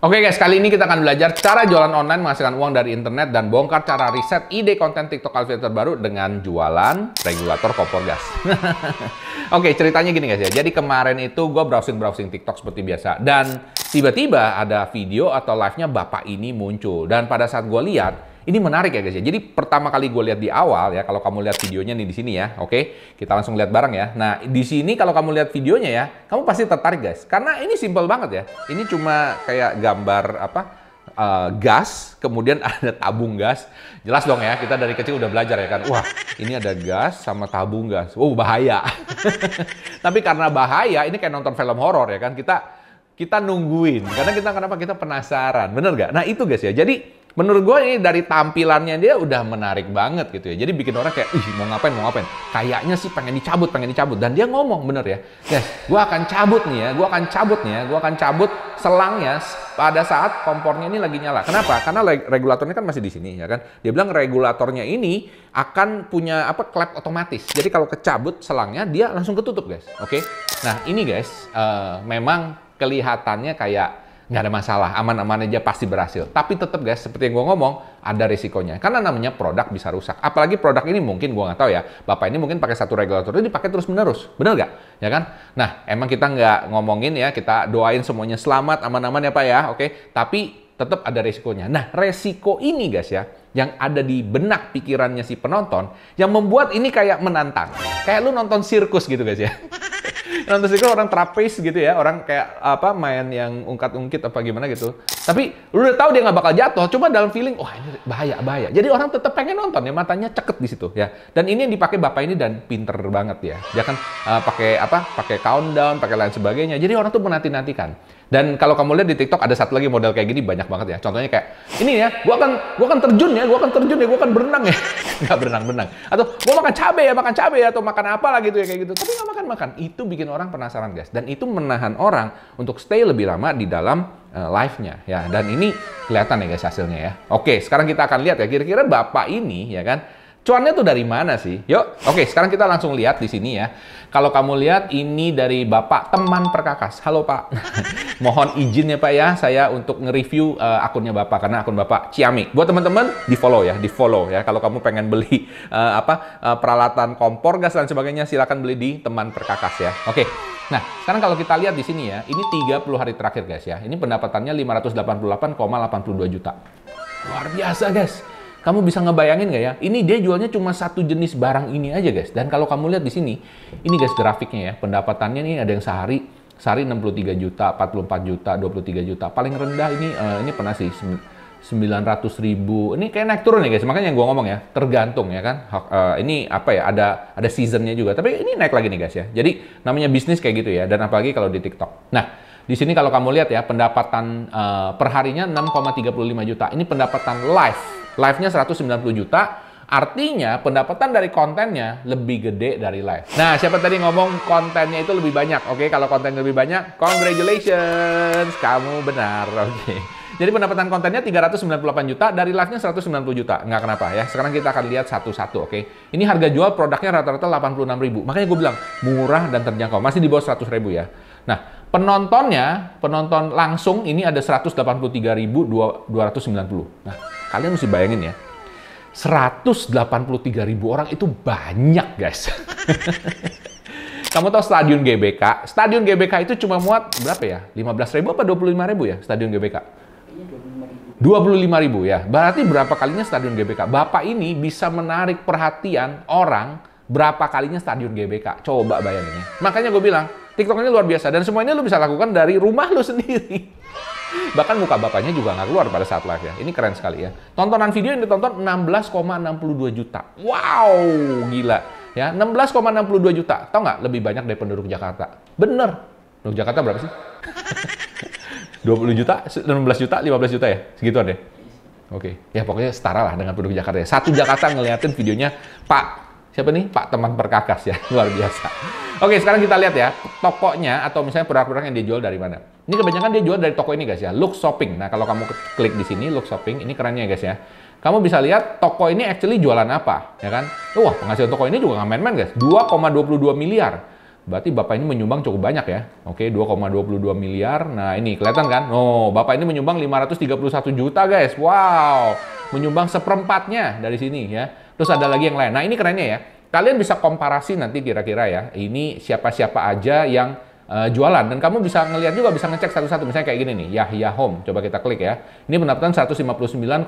A: Oke okay guys, kali ini kita akan belajar cara jualan online menghasilkan uang dari internet dan bongkar cara riset ide konten TikTok affiliate terbaru dengan jualan regulator kompor gas. Oke, okay, ceritanya gini guys ya. Jadi kemarin itu gue browsing-browsing TikTok seperti biasa dan tiba-tiba ada video atau live-nya bapak ini muncul. Dan pada saat gue lihat, ini menarik ya guys ya. Jadi pertama kali gue lihat di awal ya, kalau kamu lihat videonya nih di sini ya, oke, okay? kita langsung lihat bareng ya. Nah di sini kalau kamu lihat videonya ya, kamu pasti tertarik guys, karena ini simple banget ya. Ini cuma kayak gambar apa? Uh, gas, kemudian ada tabung gas. Jelas dong ya, kita dari kecil udah belajar ya kan. Wah, ini ada gas sama tabung gas. Wow, oh, bahaya. Tapi karena bahaya, ini kayak nonton film horor ya kan. Kita kita nungguin karena kita kenapa kita penasaran bener gak nah itu guys ya jadi menurut gue ini dari tampilannya dia udah menarik banget gitu ya. Jadi bikin orang kayak, ih mau ngapain, mau ngapain. Kayaknya sih pengen dicabut, pengen dicabut. Dan dia ngomong bener ya, guys, gue akan cabut nih ya, gue akan cabut nih ya, gue akan cabut selangnya pada saat kompornya ini lagi nyala. Kenapa? Karena regulatornya kan masih di sini ya kan. Dia bilang regulatornya ini akan punya apa klep otomatis. Jadi kalau kecabut selangnya dia langsung ketutup guys. Oke. Okay? Nah ini guys, uh, memang kelihatannya kayak nggak ada masalah, aman-aman aja pasti berhasil. Tapi tetap guys, seperti yang gue ngomong, ada risikonya. Karena namanya produk bisa rusak. Apalagi produk ini mungkin, gue nggak tahu ya, Bapak ini mungkin pakai satu regulator, itu dipakai terus-menerus. Bener nggak? Ya kan? Nah, emang kita nggak ngomongin ya, kita doain semuanya selamat, aman-aman ya Pak ya, oke? Tapi tetap ada resikonya. Nah, resiko ini guys ya, yang ada di benak pikirannya si penonton, yang membuat ini kayak menantang. Kayak lu nonton sirkus gitu guys ya. Nonton Sneaker orang trapeze gitu ya, orang kayak apa main yang ungkat-ungkit apa gimana gitu. Tapi lu udah tahu dia nggak bakal jatuh, cuma dalam feeling, wah oh, ini bahaya, bahaya. Jadi orang tetap pengen nonton ya, matanya ceket di situ ya. Dan ini yang dipakai bapak ini dan pinter banget ya. Dia kan uh, pakai apa? Pakai countdown, pakai lain sebagainya. Jadi orang tuh menanti-nantikan. Dan kalau kamu lihat di TikTok ada satu lagi model kayak gini banyak banget ya. Contohnya kayak ini ya, gua akan gua akan terjun ya, gua akan terjun ya, gua akan berenang ya. Enggak berenang-berenang. Atau gua makan cabe ya, makan cabe ya atau makan apa lah gitu ya kayak gitu. Tapi nggak makan-makan. Itu bikin orang penasaran, guys. Dan itu menahan orang untuk stay lebih lama di dalam uh, eh, live-nya ya. Dan ini kelihatan ya guys hasilnya ya. Oke, sekarang kita akan lihat ya kira-kira Bapak ini ya kan Cuannya tuh dari mana sih? Yuk, oke sekarang kita langsung lihat di sini ya. Kalau kamu lihat ini dari Bapak teman perkakas. Halo Pak, mohon izin ya Pak ya saya untuk nge-review uh, akunnya Bapak karena akun Bapak Ciamik. Buat teman-teman di follow ya, di follow ya. Kalau kamu pengen beli uh, apa uh, peralatan kompor gas dan sebagainya silahkan beli di teman perkakas ya. Oke, Nah, sekarang kalau kita lihat di sini ya, ini 30 hari terakhir guys ya. Ini pendapatannya 588,82 juta. Luar biasa guys. Kamu bisa ngebayangin nggak ya? Ini dia jualnya cuma satu jenis barang ini aja guys. Dan kalau kamu lihat di sini, ini guys grafiknya ya, pendapatannya nih ada yang sehari sehari 63 juta, 44 juta, 23 juta. Paling rendah ini uh, ini pernah sih 900 ribu. Ini kayak naik turun ya guys. Makanya yang gue ngomong ya, tergantung ya kan. Uh, ini apa ya? Ada ada seasonnya juga. Tapi ini naik lagi nih guys ya. Jadi namanya bisnis kayak gitu ya. Dan apalagi kalau di TikTok. Nah, di sini kalau kamu lihat ya pendapatan uh, perharinya 6,35 juta. Ini pendapatan live Live-nya 190 juta, Artinya pendapatan dari kontennya lebih gede dari live. Nah, siapa tadi ngomong kontennya itu lebih banyak? Oke, okay, kalau konten lebih banyak, congratulations, kamu benar. Oke. Okay. Jadi pendapatan kontennya 398 juta, dari live-nya 190 juta. Nggak kenapa ya. Sekarang kita akan lihat satu-satu, oke. Okay? Ini harga jual produknya rata-rata 86 ribu. Makanya gue bilang, murah dan terjangkau. Masih di bawah 100 ribu ya. Nah, penontonnya, penonton langsung ini ada 183.290. Nah, Kalian mesti bayangin ya, 183 ribu orang itu banyak guys. Kamu tahu Stadion GBK? Stadion GBK itu cuma muat berapa ya? 15 ribu apa 25 ribu ya Stadion GBK? 25 ribu ya. Berarti berapa kalinya Stadion GBK? Bapak ini bisa menarik perhatian orang berapa kalinya Stadion GBK. Coba bayangin ya. Makanya gue bilang, TikTok ini luar biasa. Dan semuanya lo bisa lakukan dari rumah lo sendiri. Bahkan muka bapaknya juga nggak keluar pada saat live ya. Ini keren sekali ya. Tontonan video yang ditonton 16,62 juta. Wow, gila. Ya, 16,62 juta. Tahu nggak lebih banyak dari penduduk Jakarta. Bener. Penduduk Jakarta berapa sih? 20 juta, 16 juta, 15 juta ya? Segituan deh. Ya? Oke, okay. ya pokoknya setara lah dengan penduduk Jakarta. Ya. Satu Jakarta ngeliatin videonya Pak siapa nih Pak teman perkakas ya luar biasa. Oke sekarang kita lihat ya tokonya atau misalnya produk-produk yang dijual dari mana. Ini kebanyakan dia jual dari toko ini guys ya, Look Shopping. Nah kalau kamu klik di sini Look Shopping, ini kerennya guys ya. Kamu bisa lihat toko ini actually jualan apa, ya kan? Wah penghasilan toko ini juga nggak main-main guys, 2,22 miliar. Berarti Bapak ini menyumbang cukup banyak ya. Oke, 2,22 miliar. Nah, ini kelihatan kan? Oh, Bapak ini menyumbang 531 juta, guys. Wow. Menyumbang seperempatnya dari sini ya. Terus ada lagi yang lain. Nah, ini kerennya ya. Kalian bisa komparasi nanti kira-kira ya. Ini siapa-siapa aja yang uh, jualan dan kamu bisa ngelihat juga bisa ngecek satu-satu misalnya kayak gini nih Yahya Home coba kita klik ya ini pendapatan 159,13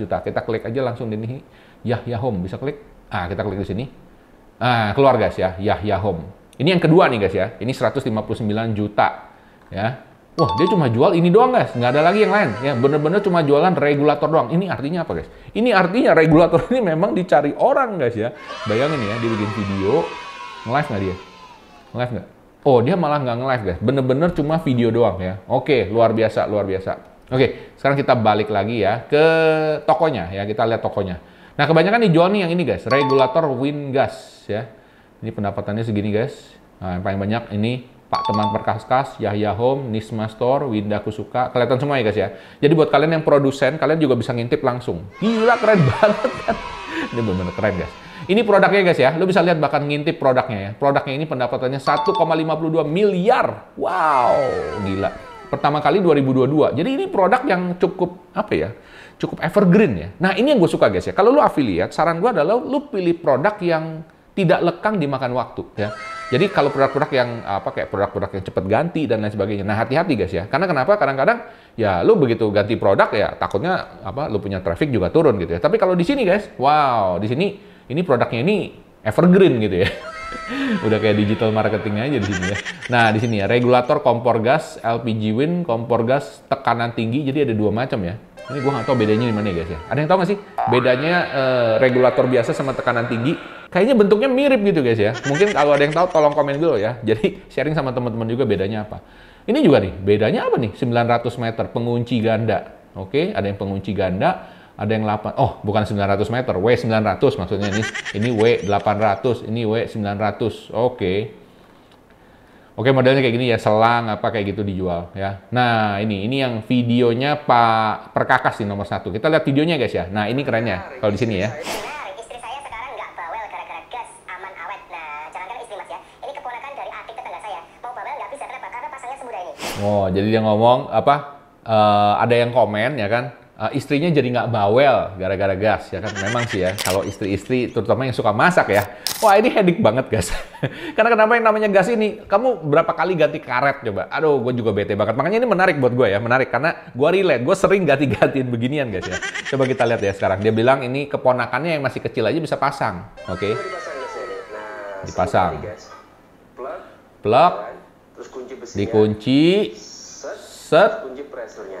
A: juta kita klik aja langsung di sini Yahya Home bisa klik ah kita klik di sini ah keluar guys ya Yahya Home ini yang kedua nih guys ya ini 159 juta ya Wah, dia cuma jual ini doang, guys. Nggak ada lagi yang lain. Ya, bener-bener cuma jualan regulator doang. Ini artinya apa, guys? Ini artinya regulator ini memang dicari orang, guys ya. Bayangin ya, dia bikin video. Nge-live nggak dia? Nge-live nggak? Oh, dia malah nggak nge-live, guys. Bener-bener cuma video doang ya. Oke, luar biasa, luar biasa. Oke, sekarang kita balik lagi ya ke tokonya ya. Kita lihat tokonya. Nah, kebanyakan dijual nih yang ini, guys. Regulator Wingas ya. Ini pendapatannya segini, guys. Nah, yang paling banyak ini Pak Teman Perkaskas, Yahya Home, Nisma Store, Winda Kusuka, kelihatan semua ya guys ya. Jadi buat kalian yang produsen, kalian juga bisa ngintip langsung. Gila keren banget kan. Ini bener-bener keren guys. Ini produknya guys ya, lo bisa lihat bahkan ngintip produknya ya. Produknya ini pendapatannya 1,52 miliar. Wow, gila. Pertama kali 2022. Jadi ini produk yang cukup apa ya? Cukup evergreen ya. Nah ini yang gue suka guys ya. Kalau lo affiliate, saran gue adalah lo pilih produk yang tidak lekang dimakan waktu ya. Jadi kalau produk-produk yang apa kayak produk-produk yang cepat ganti dan lain sebagainya. Nah, hati-hati guys ya. Karena kenapa? Kadang-kadang ya lu begitu ganti produk ya takutnya apa lu punya traffic juga turun gitu ya. Tapi kalau di sini guys, wow, di sini ini produknya ini evergreen gitu ya. Udah kayak digital marketing aja di sini ya. Nah, di sini ya regulator kompor gas LPG Win, kompor gas tekanan tinggi. Jadi ada dua macam ya. Ini gua nggak tau bedanya di mana ya guys ya. Ada yang tahu nggak sih bedanya eh, regulator biasa sama tekanan tinggi? Kayaknya bentuknya mirip gitu guys ya. Mungkin kalau ada yang tahu tolong komen dulu ya. Jadi sharing sama teman-teman juga bedanya apa. Ini juga nih, bedanya apa nih? 900 meter pengunci ganda. Oke, ada yang pengunci ganda, ada yang 8 oh bukan 900 meter W 900 maksudnya ini ini W 800 ini W 900 oke okay. Oke modelnya kayak gini ya selang apa kayak gitu dijual ya. Nah ini ini yang videonya Pak Perkakas di nomor satu. Kita lihat videonya guys ya. Nah ini kerennya kalau di sini ya. Nah,
B: ya. Oh,
A: jadi dia ngomong apa? Uh, ada yang komen ya kan? uh, istrinya jadi nggak bawel gara-gara gas ya kan memang sih ya kalau istri-istri terutama yang suka masak ya wah ini headache banget gas karena kenapa yang namanya gas ini kamu berapa kali ganti karet coba aduh gue juga bete banget makanya ini menarik buat gue ya menarik karena gue relate gue sering ganti-gantiin beginian guys ya coba kita lihat ya sekarang dia bilang ini keponakannya yang masih kecil aja bisa pasang oke okay? dipasang nah, plug dikunci ya. set kunci presernya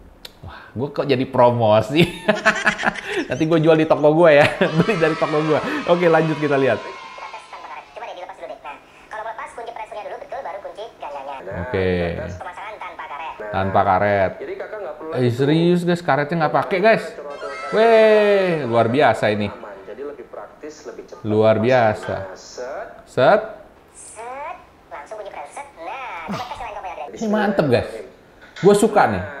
A: gue kok jadi promosi. Nanti gue jual di toko gue ya, beli dari toko gue. Oke, lanjut kita lihat. Nah, nah, Oke. Tanpa karet. Nah, eh, serius guys, karetnya nggak pakai guys. Weh, luar biasa ini.
B: Luar biasa.
A: Set. Set. Ya, ini mantep guys. Gue suka nih.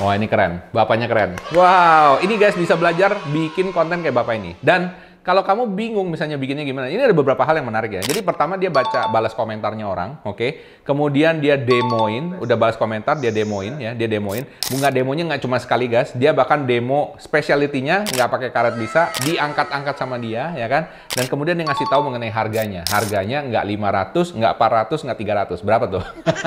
A: Wah, oh, ini keren. Bapaknya keren. Wow, ini guys bisa belajar bikin konten kayak bapak ini. Dan kalau kamu bingung misalnya bikinnya gimana, ini ada beberapa hal yang menarik ya. Jadi pertama dia baca balas komentarnya orang, oke. Okay? Kemudian dia demoin, udah balas komentar dia demoin ya, dia demoin. Bunga demonya nggak cuma sekali gas, dia bahkan demo speciality-nya nggak pakai karet bisa, diangkat-angkat sama dia ya kan. Dan kemudian dia ngasih tahu mengenai harganya. Harganya nggak 500, nggak 400, nggak 300. Berapa tuh?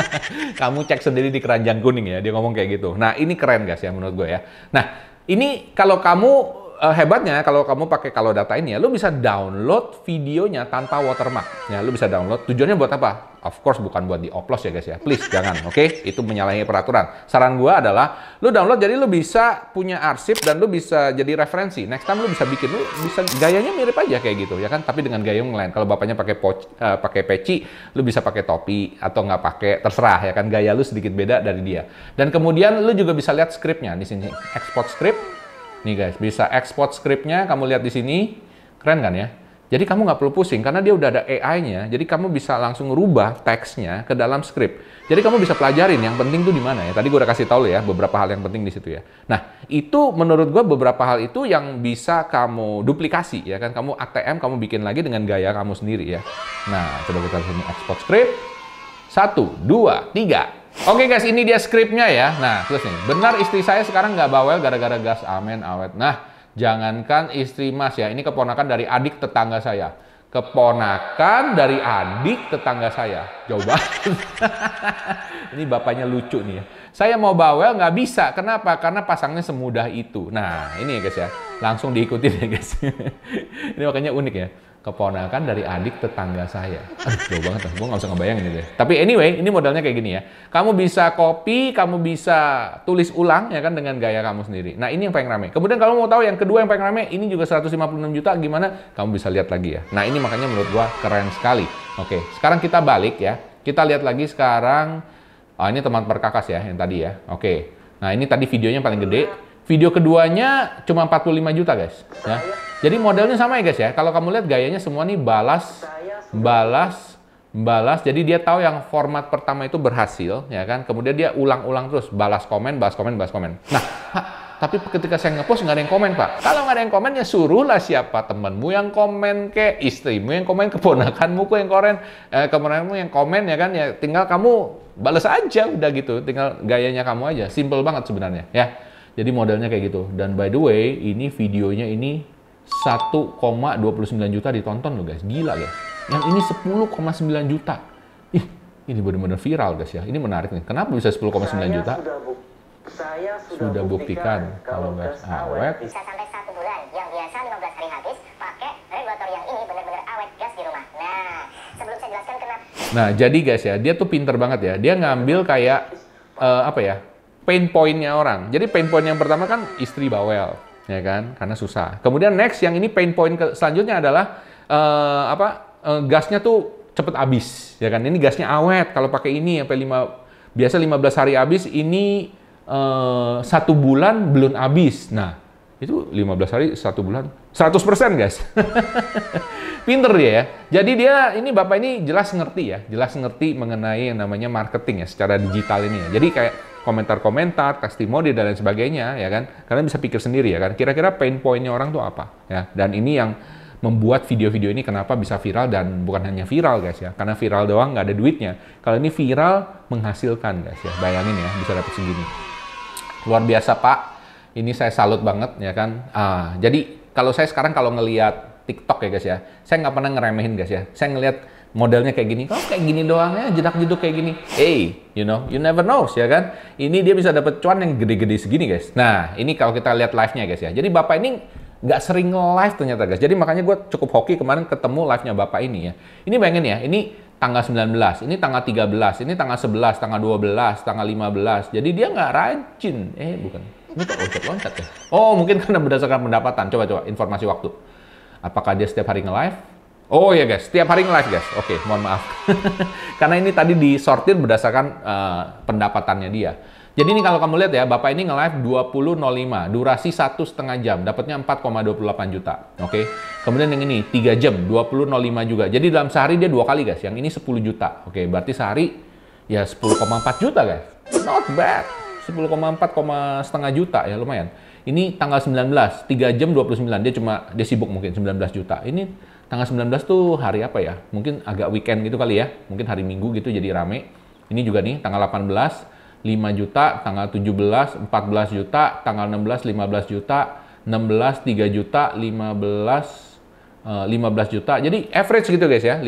A: kamu cek sendiri di keranjang kuning ya, dia ngomong kayak gitu. Nah, ini keren gas ya menurut gue ya. Nah, ini kalau kamu uh, hebatnya kalau kamu pakai kalau data ini ya, lu bisa download videonya tanpa watermark. Ya, lu bisa download. Tujuannya buat apa? Of course bukan buat dioplos ya guys ya. Please jangan, oke? Okay? Itu menyalahi peraturan. Saran gua adalah lu download jadi lu bisa punya arsip dan lu bisa jadi referensi. Next time lu bisa bikin lu bisa gayanya mirip aja kayak gitu ya kan, tapi dengan gaya yang lain. Kalau bapaknya pakai uh, pakai peci, lu bisa pakai topi atau nggak pakai terserah ya kan gaya lu sedikit beda dari dia. Dan kemudian lu juga bisa lihat scriptnya di sini. Export script Nih guys, bisa export scriptnya, kamu lihat di sini. Keren kan ya? Jadi kamu nggak perlu pusing karena dia udah ada AI-nya. Jadi kamu bisa langsung rubah teksnya ke dalam script. Jadi kamu bisa pelajarin yang penting tuh di mana ya. Tadi gue udah kasih tau ya beberapa hal yang penting di situ ya. Nah itu menurut gue beberapa hal itu yang bisa kamu duplikasi ya kan. Kamu ATM kamu bikin lagi dengan gaya kamu sendiri ya. Nah coba kita sini export script. Satu, dua, tiga. Oke guys, ini dia skripnya ya. Nah, terus nih. Benar istri saya sekarang nggak bawel gara-gara gas amen awet. Nah, jangankan istri mas ya. Ini keponakan dari adik tetangga saya. Keponakan dari adik tetangga saya. Jauh banget. ini bapaknya lucu nih ya. Saya mau bawel nggak bisa. Kenapa? Karena pasangnya semudah itu. Nah, ini ya guys ya. Langsung diikuti ya guys. ini makanya unik ya keponakan dari adik tetangga saya. Aduh, ah, banget, gue gak usah ngebayangin itu ya. Tapi anyway, ini modalnya kayak gini ya. Kamu bisa copy, kamu bisa tulis ulang ya kan dengan gaya kamu sendiri. Nah ini yang paling rame. Kemudian kalau mau tahu yang kedua yang paling rame, ini juga 156 juta gimana? Kamu bisa lihat lagi ya. Nah ini makanya menurut gua keren sekali. Oke, sekarang kita balik ya. Kita lihat lagi sekarang. Oh, ini teman perkakas ya yang tadi ya. Oke. Nah ini tadi videonya paling gede. Video keduanya cuma 45 juta guys. Ya. Jadi modelnya sama ya guys ya. Kalau kamu lihat gayanya semua nih balas, balas, balas. Jadi dia tahu yang format pertama itu berhasil, ya kan. Kemudian dia ulang-ulang terus, balas komen, balas komen, balas komen. Nah, tapi ketika saya ngepost nggak ada yang komen pak. Kalau nggak ada yang komen ya suruhlah siapa temenmu yang komen ke istrimu yang komen, keponakanmu yang komen, eh, keponakanmu yang komen ya kan. Ya tinggal kamu balas aja udah gitu. Tinggal gayanya kamu aja. Simple banget sebenarnya ya. Jadi modelnya kayak gitu. Dan by the way, ini videonya ini 1,29 juta ditonton loh guys. Gila guys. Yang ini 10,9 juta. Ih, ini benar-benar viral guys ya. Ini menarik nih. Kenapa bisa 10,9 juta? Sudah bu saya sudah, sudah buktikan, buktikan kalau nggak awet bisa sampai satu bulan. Yang biasa 15 hari habis, pakai regulator yang ini benar-benar awet gas di rumah. Nah, sebelum saya jelaskan kenapa. Nah, jadi guys ya, dia tuh pinter banget ya. Dia ngambil kayak uh, apa ya? pain pointnya orang. Jadi pain point yang pertama kan istri bawel, ya kan? Karena susah. Kemudian next yang ini pain point ke selanjutnya adalah uh, apa? Uh, gasnya tuh cepet habis, ya kan? Ini gasnya awet kalau pakai ini sampai lima biasa 15 hari habis, ini uh, satu bulan belum habis. Nah, itu 15 hari satu bulan 100% guys pinter dia ya jadi dia ini bapak ini jelas ngerti ya jelas ngerti mengenai yang namanya marketing ya secara digital ini ya jadi kayak komentar-komentar testimoni dan lain sebagainya ya kan kalian bisa pikir sendiri ya kan kira-kira pain pointnya orang tuh apa ya dan ini yang membuat video-video ini kenapa bisa viral dan bukan hanya viral guys ya karena viral doang nggak ada duitnya kalau ini viral menghasilkan guys ya bayangin ya bisa dapet segini luar biasa pak ini saya salut banget ya kan. Ah, jadi kalau saya sekarang kalau ngelihat TikTok ya guys ya, saya nggak pernah ngeremehin guys ya. Saya ngelihat modelnya kayak gini, kok oh, kayak gini doang ya, jedak jeduk kayak gini. Hey, you know, you never know ya kan. Ini dia bisa dapat cuan yang gede-gede segini guys. Nah, ini kalau kita lihat live-nya guys ya. Jadi bapak ini nggak sering live ternyata guys. Jadi makanya gue cukup hoki kemarin ketemu live-nya bapak ini ya. Ini pengen ya, ini tanggal 19, ini tanggal 13, ini tanggal 11, tanggal 12, tanggal 15. Jadi dia nggak rajin. Eh, bukan ini kok loncat-loncat ya? Oh, mungkin karena berdasarkan pendapatan. Coba-coba, informasi waktu. Apakah dia setiap hari nge-live? Oh ya guys, setiap hari nge-live guys. Oke, okay, mohon maaf. karena ini tadi disortir berdasarkan uh, pendapatannya dia. Jadi ini kalau kamu lihat ya, Bapak ini nge-live 20.05, durasi satu setengah jam, dapatnya 4,28 juta. Oke. Okay? Kemudian yang ini 3 jam 20.05 juga. Jadi dalam sehari dia dua kali guys. Yang ini 10 juta. Oke, okay, berarti sehari ya 10,4 juta guys. Not bad. 10,4, setengah juta ya lumayan. Ini tanggal 19, 3 jam 29. Dia cuma dia sibuk mungkin 19 juta. Ini tanggal 19 tuh hari apa ya? Mungkin agak weekend gitu kali ya. Mungkin hari Minggu gitu jadi rame. Ini juga nih tanggal 18 5 juta, tanggal 17 14 juta, tanggal 16 15 juta, 16 3 juta, 15 15 eh, juta. Jadi average gitu guys ya, 15 uh,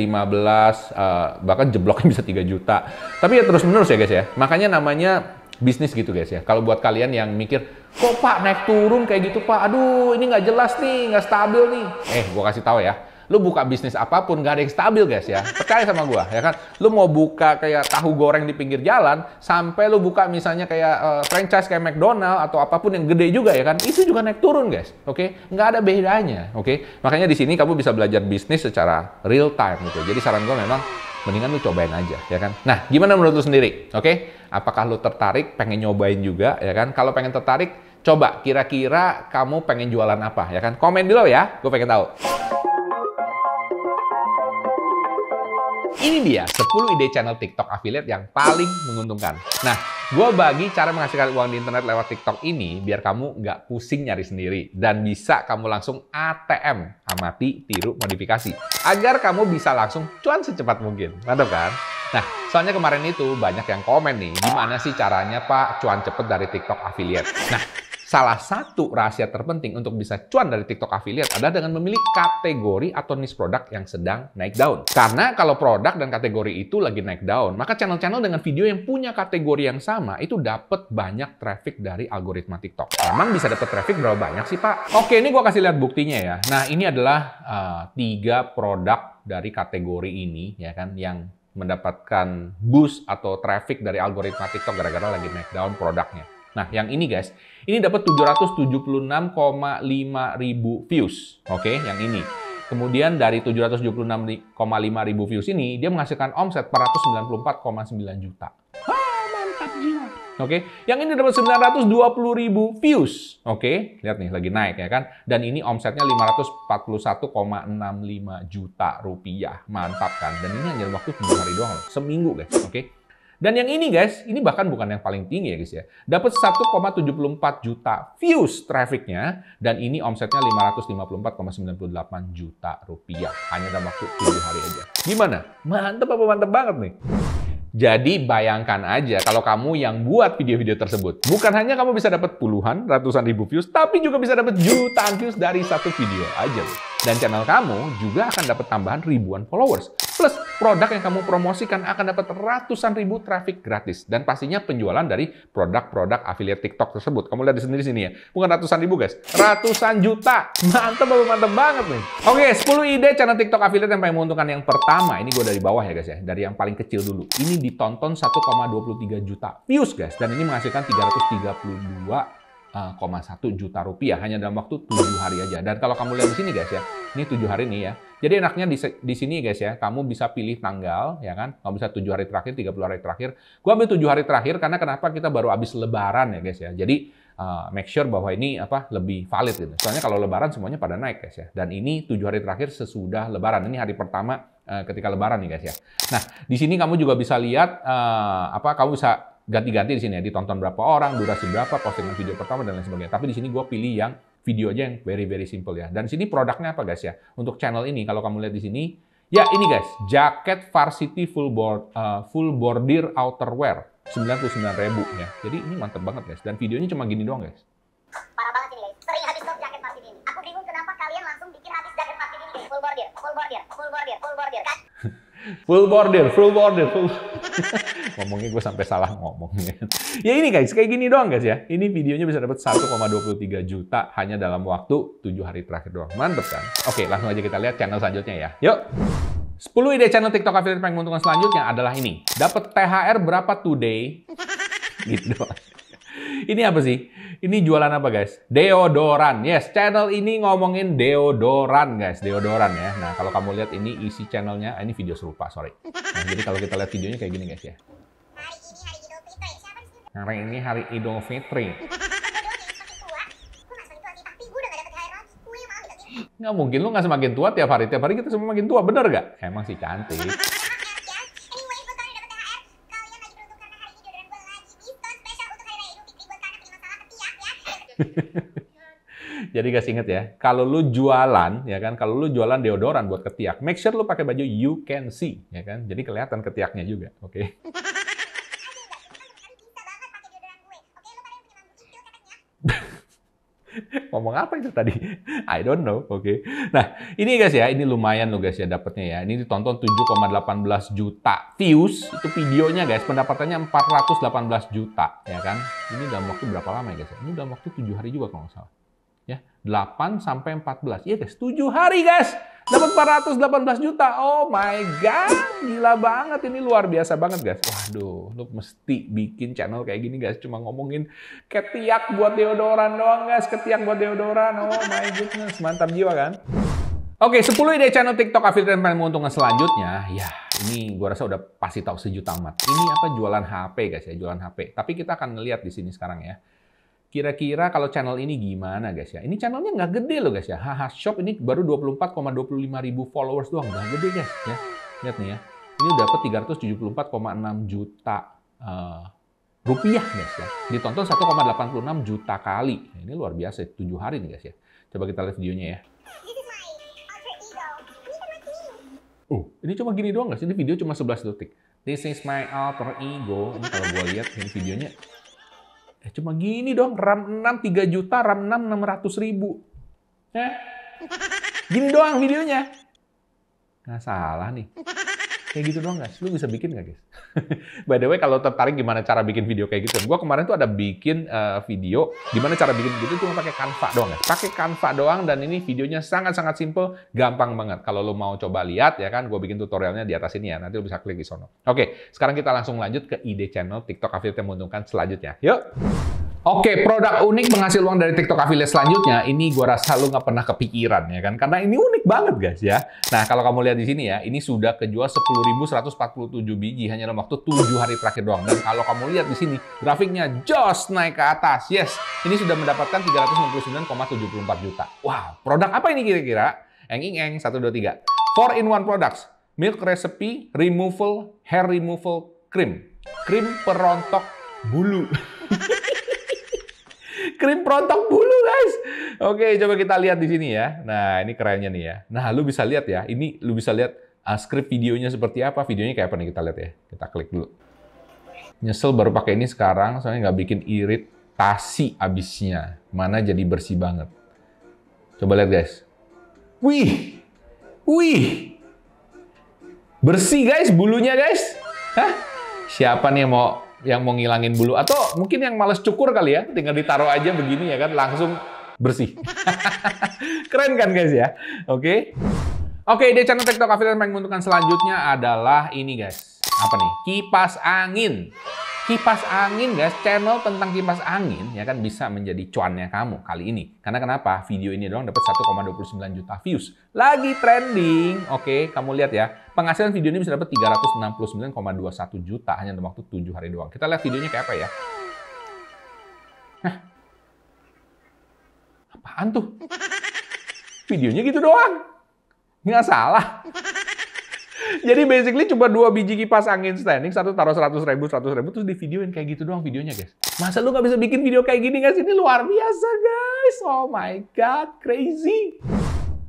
A: eh, bahkan jebloknya bisa 3 juta. Tapi ya terus menerus ya guys ya. Makanya namanya bisnis gitu guys ya. Kalau buat kalian yang mikir, kok pak naik turun kayak gitu pak, aduh ini nggak jelas nih, nggak stabil nih. Eh, gue kasih tahu ya, lu buka bisnis apapun gak ada yang stabil guys ya. Percaya sama gua ya kan. Lu mau buka kayak tahu goreng di pinggir jalan, sampai lu buka misalnya kayak uh, franchise kayak McDonald atau apapun yang gede juga ya kan, itu juga naik turun guys. Oke, okay? nggak ada bedanya. Oke, okay? makanya di sini kamu bisa belajar bisnis secara real time gitu. Jadi saran gua memang mendingan lu cobain aja ya kan nah gimana menurut lu sendiri oke okay? apakah lu tertarik pengen nyobain juga ya kan kalau pengen tertarik coba kira-kira kamu pengen jualan apa ya kan komen dulu ya gue pengen tahu Ini dia 10 ide channel TikTok affiliate yang paling menguntungkan. Nah, gue bagi cara menghasilkan uang di internet lewat TikTok ini biar kamu nggak pusing nyari sendiri dan bisa kamu langsung ATM, amati, tiru, modifikasi. Agar kamu bisa langsung cuan secepat mungkin. Mantap kan? Nah, soalnya kemarin itu banyak yang komen nih, gimana sih caranya Pak cuan cepet dari TikTok affiliate? Nah, salah satu rahasia terpenting untuk bisa cuan dari TikTok affiliate adalah dengan memilih kategori atau niche produk yang sedang naik daun. Karena kalau produk dan kategori itu lagi naik daun, maka channel-channel dengan video yang punya kategori yang sama itu dapat banyak traffic dari algoritma TikTok. Emang bisa dapat traffic berapa banyak sih, Pak? Oke, ini gua kasih lihat buktinya ya. Nah, ini adalah uh, tiga produk dari kategori ini ya kan yang mendapatkan boost atau traffic dari algoritma TikTok gara-gara lagi naik daun produknya. Nah, yang ini guys, ini dapat 776,5 ribu views. Oke, okay? yang ini. Kemudian dari 776,5 ribu views ini, dia menghasilkan omset 494,9 juta. mantap jiwa. Oke, okay? yang ini dapat 920 ribu views. Oke, okay? lihat nih lagi naik ya kan. Dan ini omsetnya 541,65 juta rupiah. Mantap kan? Dan ini hanya waktu seminggu hari doang loh, seminggu guys. Oke. Okay? Dan yang ini guys, ini bahkan bukan yang paling tinggi ya guys ya. Dapat 1,74 juta views trafficnya dan ini omsetnya 554,98 juta rupiah hanya dalam waktu 7 hari aja. Gimana? Mantep apa mantep banget nih? Jadi bayangkan aja kalau kamu yang buat video-video tersebut. Bukan hanya kamu bisa dapat puluhan, ratusan ribu views, tapi juga bisa dapat jutaan views dari satu video aja. Loh. Dan channel kamu juga akan dapat tambahan ribuan followers. Plus, produk yang kamu promosikan akan dapat ratusan ribu traffic gratis. Dan pastinya penjualan dari produk-produk affiliate TikTok tersebut. Kamu lihat di sendiri sini ya. Bukan ratusan ribu guys, ratusan juta. Mantep, mantep banget nih. Oke, 10 ide channel TikTok affiliate yang paling menguntungkan. Yang pertama, ini gue dari bawah ya guys ya. Dari yang paling kecil dulu. Ini ditonton 1,23 juta views guys. Dan ini menghasilkan 332 Eh, juta rupiah hanya dalam waktu 7 hari aja. Dan kalau kamu lihat di sini guys ya, ini 7 hari nih ya. Jadi enaknya di, di sini guys ya, kamu bisa pilih tanggal ya kan. Kamu bisa 7 hari terakhir, 30 hari terakhir. Gua ambil 7 hari terakhir karena kenapa kita baru habis lebaran ya guys ya. Jadi uh, make sure bahwa ini apa lebih valid gitu. Soalnya kalau lebaran semuanya pada naik guys ya. Dan ini tujuh hari terakhir sesudah lebaran. Ini hari pertama uh, ketika lebaran nih guys ya. Nah, di sini kamu juga bisa lihat uh, apa kamu bisa ganti-ganti di sini ya, ditonton berapa orang, durasi berapa, postingan video pertama dan lain sebagainya. Tapi di sini gue pilih yang video aja yang very very simple ya. Dan sini produknya apa guys ya? Untuk channel ini kalau kamu lihat di sini, ya ini guys, jaket varsity full board uh, full bordir outerwear 99.000 ya. Jadi ini mantep banget guys. Dan videonya cuma gini doang guys. Parah banget ini guys. Sering habis stok jaket varsity ini. Aku bingung kenapa kalian langsung bikin habis jaket varsity ini Full bordir, full bordir, full bordir, full bordir. Kan? full bordir, full bordir, full. ngomongnya gue sampai salah ngomongnya. ya ini guys, kayak gini doang guys ya. Ini videonya bisa dapat 1,23 juta hanya dalam waktu 7 hari terakhir doang. Mantep kan? Oke, langsung aja kita lihat channel selanjutnya ya. Yuk! 10 ide channel TikTok affiliate pengen menguntungkan selanjutnya adalah ini. Dapat THR berapa today? gitu doang. Ini apa sih? Ini jualan apa guys? Deodoran. Yes, channel ini ngomongin deodoran guys. Deodoran ya. Nah, kalau kamu lihat ini isi channelnya, ini video serupa, sorry. Nah, jadi kalau kita lihat videonya kayak gini guys ya. Hari ini hari Idul Fitri. Nggak mungkin lu nggak semakin tua tiap hari. Tiap hari kita semua makin tua, bener gak? Emang sih cantik. Ya? Ya, ya. Jadi guys inget ya, kalau lu jualan ya kan, kalau lu jualan deodoran buat ketiak, make sure lu pakai baju you can see ya kan. Jadi kelihatan ketiaknya juga, oke. Okay? Ngomong apa itu tadi? I don't know. Oke. Okay. Nah, ini guys ya, ini lumayan loh guys ya dapatnya ya. Ini ditonton 7,18 juta views. Itu videonya guys, pendapatannya 418 juta ya kan. Ini dalam waktu berapa lama ya guys? Ya? Ini dalam waktu 7 hari juga kalau nggak salah. 8 sampai 14. Iya guys, 7 hari guys. Dapat 418 juta. Oh my god, gila banget ini luar biasa banget guys. Waduh, lu mesti bikin channel kayak gini guys, cuma ngomongin ketiak buat deodoran doang guys, ketiak buat deodoran. Oh my goodness, mantap jiwa kan? Oke, okay, 10 ide channel TikTok affiliate yang paling menguntungkan selanjutnya. Ya, ini gua rasa udah pasti tahu sejuta amat. Ini apa jualan HP guys ya, jualan HP. Tapi kita akan ngeliat di sini sekarang ya. Kira-kira kalau channel ini gimana guys ya? Ini channelnya nggak gede loh guys ya. Haha Shop ini baru 24,25 ribu followers doang. Nggak gede guys ya. Lihat nih ya. Ini udah dapat 374,6 juta uh, rupiah guys ya. Ditonton 1,86 juta kali. Nah, ini luar biasa. 7 hari nih guys ya. Coba kita lihat videonya ya. Oh, ini cuma gini doang guys Ini video cuma 11 detik. This is my alter ego. Ini kalau gue lihat ini videonya Ya cuma gini dong, RAM 6 3 juta, RAM 6 600 ribu. Ya. Gini doang videonya. Nggak salah nih. Kayak gitu doang guys. Lu bisa bikin nggak guys? By the way, kalau tertarik gimana cara bikin video kayak gitu, gue kemarin tuh ada bikin uh, video gimana cara bikin gitu cuma pakai Canva doang guys. Pakai Canva doang dan ini videonya sangat-sangat simple, gampang banget. Kalau lu mau coba lihat ya kan, gue bikin tutorialnya di atas ini ya. Nanti lu bisa klik di sono. Oke, sekarang kita langsung lanjut ke ide channel TikTok Affiliate yang menguntungkan selanjutnya. Yuk! Oke, produk unik penghasil uang dari TikTok Affiliate selanjutnya, ini gue rasa lu nggak pernah kepikiran ya kan? Karena ini unik banget guys ya. Nah, kalau kamu lihat di sini ya, ini sudah kejual 10.147 biji hanya dalam waktu 7 hari terakhir doang. Dan kalau kamu lihat di sini, grafiknya jos naik ke atas. Yes, ini sudah mendapatkan 369,74 juta. Wow, produk apa ini kira-kira? Eng ing eng satu dua tiga. Four in one products. Milk recipe removal hair removal cream. cream perontok bulu. krim perontok bulu guys. Oke, coba kita lihat di sini ya. Nah, ini kerennya nih ya. Nah, lu bisa lihat ya. Ini lu bisa lihat uh, script videonya seperti apa. Videonya kayak apa nih kita lihat ya. Kita klik dulu. Nyesel baru pakai ini sekarang soalnya nggak bikin iritasi abisnya. Mana jadi bersih banget. Coba lihat guys. Wih. Wih. Bersih guys bulunya guys. Hah? Siapa nih yang mau yang mau ngilangin bulu atau mungkin yang males cukur kali ya, tinggal ditaruh aja begini ya kan langsung bersih. Keren kan guys ya? Oke. Okay. Oke, okay, di channel TikTok Affiliate yang menguntungkan selanjutnya adalah ini guys. Apa nih? Kipas angin kipas angin guys, channel tentang kipas angin ya kan bisa menjadi cuannya kamu kali ini. Karena kenapa? Video ini doang dapat 1,29 juta views. Lagi trending. Oke, kamu lihat ya. Penghasilan video ini bisa dapat 369,21 juta hanya dalam waktu 7 hari doang. Kita lihat videonya kayak apa ya. Hah. Apaan tuh? Videonya gitu doang. Nggak salah. Jadi basically cuma dua biji kipas angin standing, satu taruh seratus ribu, seratus ribu, terus di videoin kayak gitu doang videonya guys. Masa lu nggak bisa bikin video kayak gini guys? Ini luar biasa guys. Oh my god, crazy.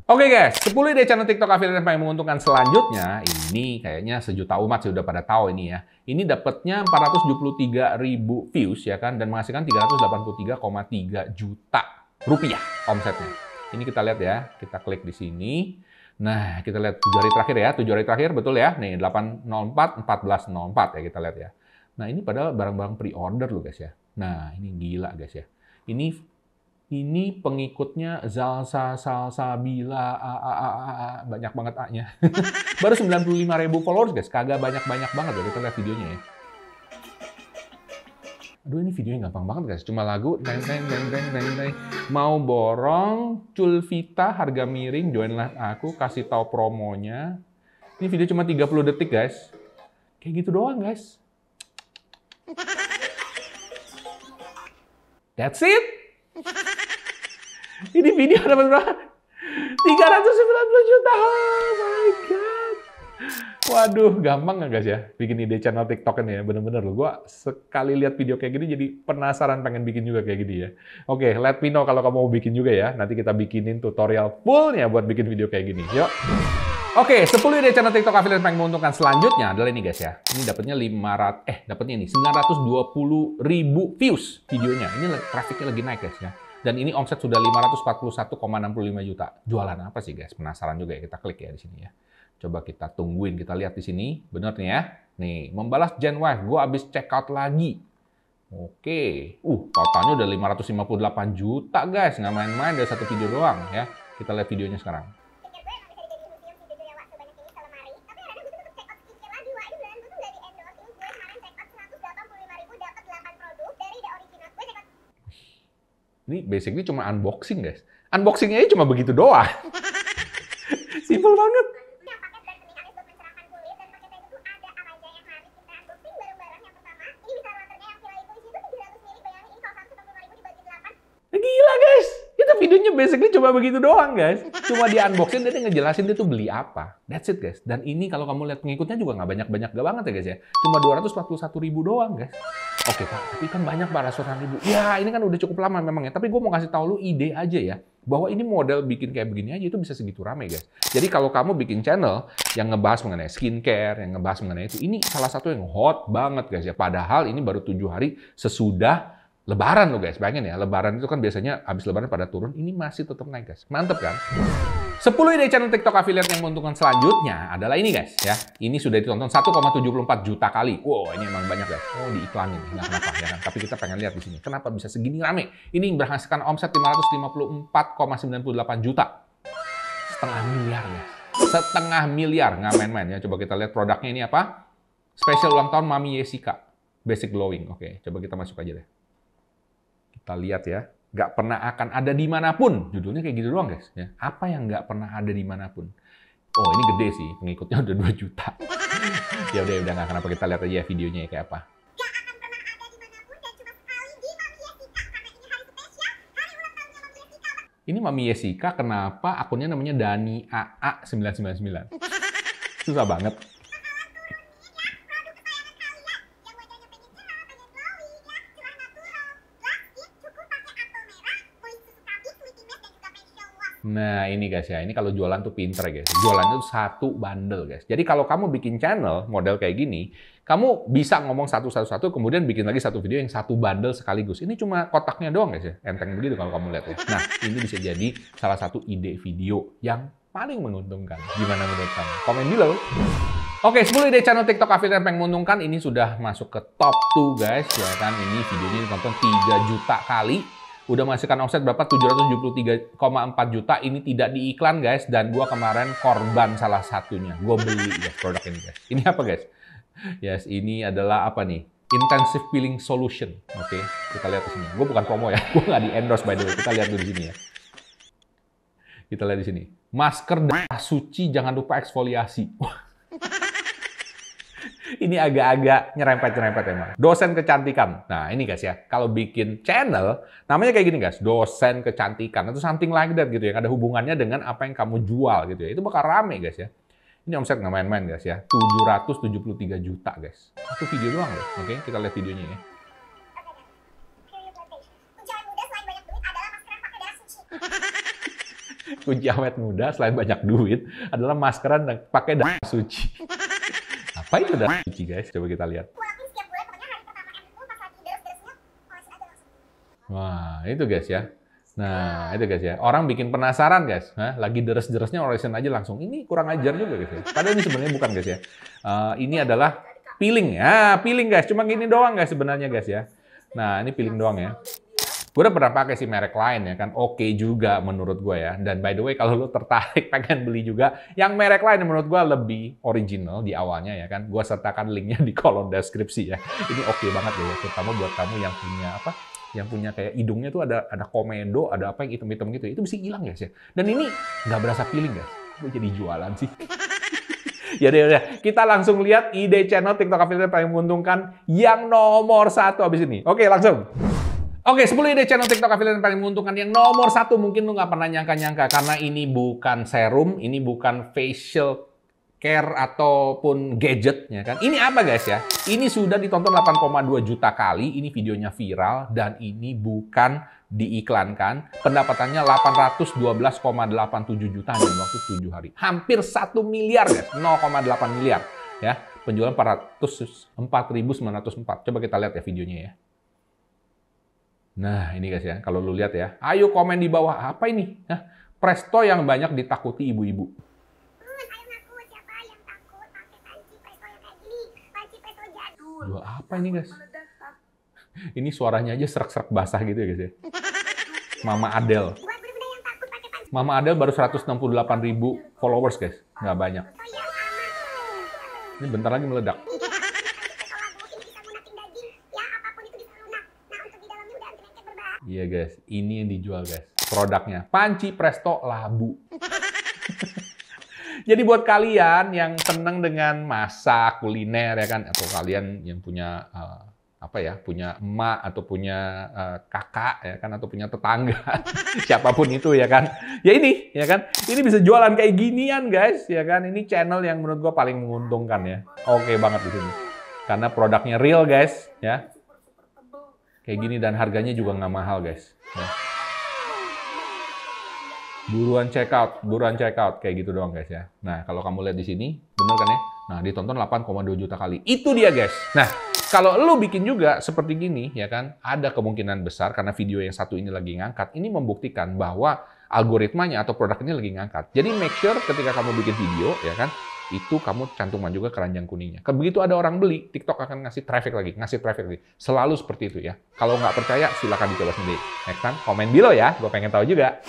A: Oke okay guys, 10 ide channel TikTok affiliate yang paling menguntungkan selanjutnya, ini kayaknya sejuta umat sih udah pada tahu ini ya. Ini dapatnya 473 ribu views ya kan, dan menghasilkan 383,3 juta rupiah omsetnya. Ini kita lihat ya, kita klik di sini. Nah, kita lihat 7 hari terakhir ya. tujuh hari terakhir betul ya. Nih, 804, 1404 ya kita lihat ya. Nah, ini padahal barang-barang pre-order loh guys ya. Nah, ini gila guys ya. Ini ini pengikutnya Zalsa, Salsa, Bila, a, a, a, a, a. banyak banget A-nya. Baru 95 ribu followers guys, kagak banyak-banyak banget dari ya. Kita lihat videonya ya. Aduh ini videonya gampang banget guys, cuma lagu teng teng teng teng teng teng. Mau borong Culvita harga miring joinlah aku kasih tau promonya. Ini video cuma 30 detik guys. Kayak gitu doang guys. That's it. Ini video dapat berapa? 390 juta. Oh my god. Waduh, gampang nggak guys ya bikin ide channel TikTok ini ya? Bener-bener loh, Gua sekali lihat video kayak gini jadi penasaran pengen bikin juga kayak gini ya. Oke, let me know kalau kamu mau bikin juga ya. Nanti kita bikinin tutorial fullnya buat bikin video kayak gini. Yuk! Oke, okay, 10 ide channel TikTok affiliate yang menguntungkan selanjutnya adalah ini guys ya. Ini dapatnya 500 eh dapatnya ini 920 ribu views videonya. Ini trafiknya lagi naik guys ya. Dan ini omset sudah 541,65 juta. Jualan apa sih guys? Penasaran juga ya kita klik ya di sini ya. Coba kita tungguin, kita lihat di sini. Bener nih ya. Nih, membalas Gen Wife. Gue abis check out lagi. Oke. Uh, totalnya udah 558 juta guys. Nggak main-main dari satu video doang ya. Kita lihat videonya sekarang. Ini basically cuma unboxing guys. Unboxingnya aja cuma begitu doang. Simple banget. videonya basically cuma begitu doang, guys. Cuma di unboxing dia ngejelasin dia tuh beli apa. That's it, guys. Dan ini kalau kamu lihat pengikutnya juga nggak banyak-banyak gak banget ya, guys ya. Cuma 241 ribu doang, guys. Oke, Pak. Tapi kan banyak, Pak. Ratusan ribu. Ya, ini kan udah cukup lama memang ya. Tapi gue mau kasih tau lu ide aja ya bahwa ini model bikin kayak begini aja itu bisa segitu rame guys. Jadi kalau kamu bikin channel yang ngebahas mengenai skincare, yang ngebahas mengenai itu, ini salah satu yang hot banget guys ya. Padahal ini baru tujuh hari sesudah Lebaran lo guys, bayangin ya, lebaran itu kan biasanya habis lebaran pada turun, ini masih tetap naik guys. Mantep kan? 10 ide channel TikTok affiliate yang menguntungkan selanjutnya adalah ini guys ya. Ini sudah ditonton 1,74 juta kali. Wow, ini emang banyak guys. Oh, diiklanin. Nah, kenapa ya kan? Tapi kita pengen lihat di sini. Kenapa bisa segini rame? Ini berhasilkan omset 554,98 juta. Setengah miliar ya. Setengah miliar, nggak main-main ya. Coba kita lihat produknya ini apa? Spesial ulang tahun Mami Yesika. Basic Glowing. Oke, coba kita masuk aja deh. Kita lihat ya. Nggak pernah akan ada di manapun Judulnya kayak gitu doang, guys. Ya. Apa yang nggak pernah ada di manapun? Oh, ini gede sih. Pengikutnya udah 2 juta. ya udah, ya udah nggak kenapa. Kita lihat aja videonya ya kayak apa. ini Mami Yesika kenapa akunnya namanya Dani AA999. Susah banget. Nah ini guys ya, ini kalau jualan tuh pinter guys. Jualan itu satu bundle guys. Jadi kalau kamu bikin channel model kayak gini, kamu bisa ngomong satu-satu-satu, kemudian bikin lagi satu video yang satu bundle sekaligus. Ini cuma kotaknya doang guys ya, enteng begitu kalau kamu lihat ya. Nah ini bisa jadi salah satu ide video yang paling menguntungkan. Gimana menurut kamu? Komen di Oke, 10 ide channel TikTok affiliate yang menguntungkan ini sudah masuk ke top 2 guys. Ya kan, ini videonya ditonton 3 juta kali udah menghasilkan omset berapa 773,4 juta ini tidak diiklan guys dan gua kemarin korban salah satunya gua beli ya produk ini guys ini apa guys yes ini adalah apa nih intensive peeling solution oke okay, kita lihat di sini gua bukan promo ya gua nggak di endorse by the way kita lihat dulu di sini ya kita lihat di sini masker darah suci jangan lupa eksfoliasi ini agak-agak nyerempet-nyerempet emang. Dosen kecantikan. Nah, ini guys ya, kalau bikin channel, namanya kayak gini guys, dosen kecantikan. Itu something like that gitu ya, ada hubungannya dengan apa yang kamu jual gitu ya. Itu bakal rame guys ya. Ini omset nggak main-main guys ya, 773 juta guys. Itu video doang loh, oke? Kita lihat videonya ya. Kunci awet muda selain banyak duit adalah maskeran dan pakai darah suci. Itu dah? Iki guys? Coba kita lihat. Wah, itu guys ya. Nah, iya. itu guys ya. Orang bikin penasaran guys. Hah? Lagi deres-deresnya olesin aja langsung. Ini kurang ajar juga guys ya. Padahal ini sebenarnya bukan guys ya. Uh, ini adalah peeling. Ya, peeling guys. Cuma gini doang guys sebenarnya guys ya. Nah, ini peeling doang ya. Gue udah pernah pakai sih merek lain ya kan, oke okay juga menurut gue ya. Dan by the way kalau lo tertarik pengen beli juga, yang merek lain menurut gue lebih original di awalnya ya kan. Gue sertakan linknya di kolom deskripsi ya. Ini oke okay banget ya, terutama buat kamu yang punya apa, yang punya kayak hidungnya tuh ada ada komedo, ada apa yang hitam-hitam gitu. Ya, itu bisa hilang guys ya. Dan ini nggak berasa feeling guys. Ya, gue jadi jualan sih. ya udah, ya udah, kita langsung lihat ide channel TikTok affiliate paling menguntungkan yang nomor satu abis ini. Oke, langsung. Oke, 10 ide channel TikTok affiliate yang paling menguntungkan. Yang nomor satu mungkin lu nggak pernah nyangka-nyangka karena ini bukan serum, ini bukan facial care ataupun gadgetnya kan. Ini apa guys ya? Ini sudah ditonton 8,2 juta kali, ini videonya viral dan ini bukan diiklankan. Pendapatannya 812,87 juta dalam waktu 7 hari. Hampir 1 miliar guys, 0,8 miliar ya. Penjualan 404.904. Coba kita lihat ya videonya ya. Nah, ini guys ya, kalau lu lihat ya. Ayo komen di bawah apa ini? Nah, presto yang banyak ditakuti ibu-ibu. Dua apa ini guys? Ini suaranya aja serak-serak basah gitu ya guys ya. Mama Adele. Mama Adele baru 168 ribu followers guys. Nggak banyak. Ini bentar lagi meledak. Iya guys, ini yang dijual guys. Produknya panci presto labu. Jadi buat kalian yang tenang dengan masak kuliner ya kan, atau kalian yang punya uh, apa ya, punya emak atau punya uh, kakak ya kan, atau punya tetangga, siapapun itu ya kan. Ya ini ya kan, ini bisa jualan kayak ginian guys ya kan. Ini channel yang menurut gue paling menguntungkan ya. Oke okay banget di sini, karena produknya real guys ya kayak gini dan harganya juga nggak mahal guys. Ya. Buruan check out, buruan check out kayak gitu doang guys ya. Nah kalau kamu lihat di sini, bener kan ya? Nah ditonton 8,2 juta kali. Itu dia guys. Nah kalau lo bikin juga seperti gini ya kan, ada kemungkinan besar karena video yang satu ini lagi ngangkat, ini membuktikan bahwa algoritmanya atau produknya lagi ngangkat. Jadi make sure ketika kamu bikin video ya kan, itu kamu cantumkan juga keranjang kuningnya. Begitu ada orang beli, TikTok akan ngasih traffic lagi, ngasih traffic lagi. Selalu seperti itu ya. Kalau nggak percaya, silahkan dicoba sendiri. Next time, komen below ya. Gue pengen tahu juga.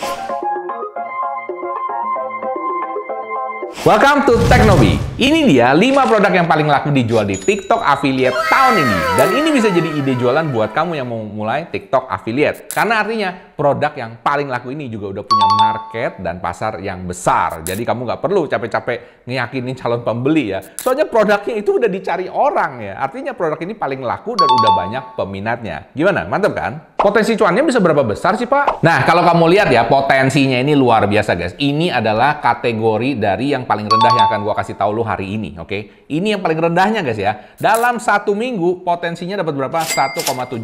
A: Welcome to Teknobi. Ini dia 5 produk yang paling laku dijual di TikTok Affiliate tahun ini. Dan ini bisa jadi ide jualan buat kamu yang mau mulai TikTok Affiliate. Karena artinya produk yang paling laku ini juga udah punya market dan pasar yang besar. Jadi kamu nggak perlu capek-capek ngeyakinin calon pembeli ya. Soalnya produknya itu udah dicari orang ya. Artinya produk ini paling laku dan udah banyak peminatnya. Gimana? Mantap kan? Potensi cuannya bisa berapa besar sih Pak? Nah, kalau kamu lihat ya potensinya ini luar biasa guys. Ini adalah kategori dari yang yang paling rendah yang akan gue kasih tahu lu hari ini, oke? Okay? Ini yang paling rendahnya guys ya. Dalam satu minggu potensinya dapat berapa? 1,73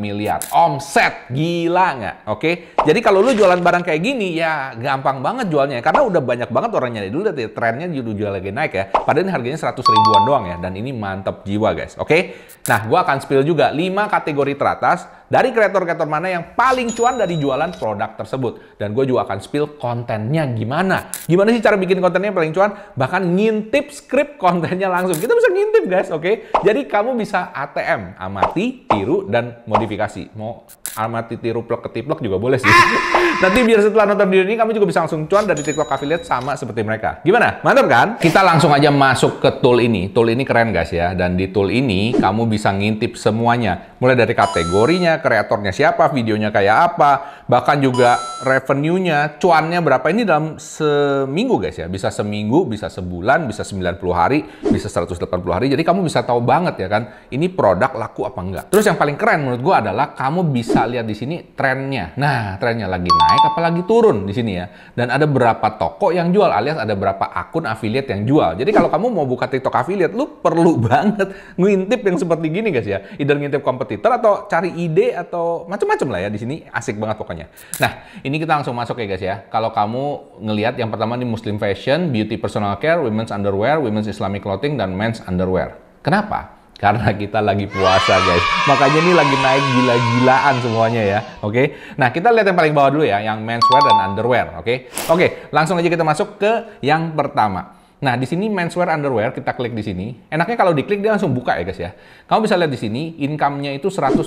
A: miliar. Omset, gila nggak? Oke? Okay? Jadi kalau lu jualan barang kayak gini ya gampang banget jualnya karena udah banyak banget orang nyari dulu ya trennya jual lagi naik ya. Padahal ini harganya 100 ribuan doang ya dan ini mantep jiwa guys, oke? Okay? Nah, gue akan spill juga 5 kategori teratas dari kreator-kreator mana yang paling cuan dari jualan produk tersebut. Dan gue juga akan spill kontennya gimana. Gimana sih cara bikin kontennya yang paling cuan? Bahkan ngintip skrip kontennya langsung. Kita bisa ngintip guys, oke? Okay? Jadi kamu bisa ATM, amati, tiru, dan modifikasi. Mau sama titi ke ketiplek juga boleh sih. Nanti biar setelah nonton video ini kamu juga bisa langsung cuan dari TikTok affiliate sama seperti mereka. Gimana? Mantap kan? Kita langsung aja masuk ke tool ini. Tool ini keren guys ya. Dan di tool ini kamu bisa ngintip semuanya. Mulai dari kategorinya, kreatornya siapa, videonya kayak apa, bahkan juga revenue-nya, cuannya berapa. Ini dalam seminggu guys ya. Bisa seminggu, bisa sebulan, bisa 90 hari, bisa 180 hari. Jadi kamu bisa tahu banget ya kan, ini produk laku apa enggak. Terus yang paling keren menurut gue adalah kamu bisa lihat di sini trennya. Nah, trennya lagi naik apalagi turun di sini ya. Dan ada berapa toko yang jual alias ada berapa akun affiliate yang jual. Jadi kalau kamu mau buka TikTok affiliate, lu perlu banget ngintip yang seperti gini guys ya. Either ngintip kompetitor atau cari ide atau macam-macam lah ya di sini asik banget pokoknya. Nah, ini kita langsung masuk ya guys ya. Kalau kamu ngelihat yang pertama di Muslim Fashion, Beauty Personal Care, Women's Underwear, Women's Islamic Clothing dan Men's Underwear. Kenapa? karena kita lagi puasa guys. Makanya ini lagi naik gila-gilaan semuanya ya, oke? Okay? Nah kita lihat yang paling bawah dulu ya, yang menswear dan underwear, oke? Okay? Oke, okay, langsung aja kita masuk ke yang pertama. Nah, di sini menswear underwear kita klik di sini. Enaknya kalau diklik dia langsung buka ya, guys ya. Kamu bisa lihat di sini income-nya itu 112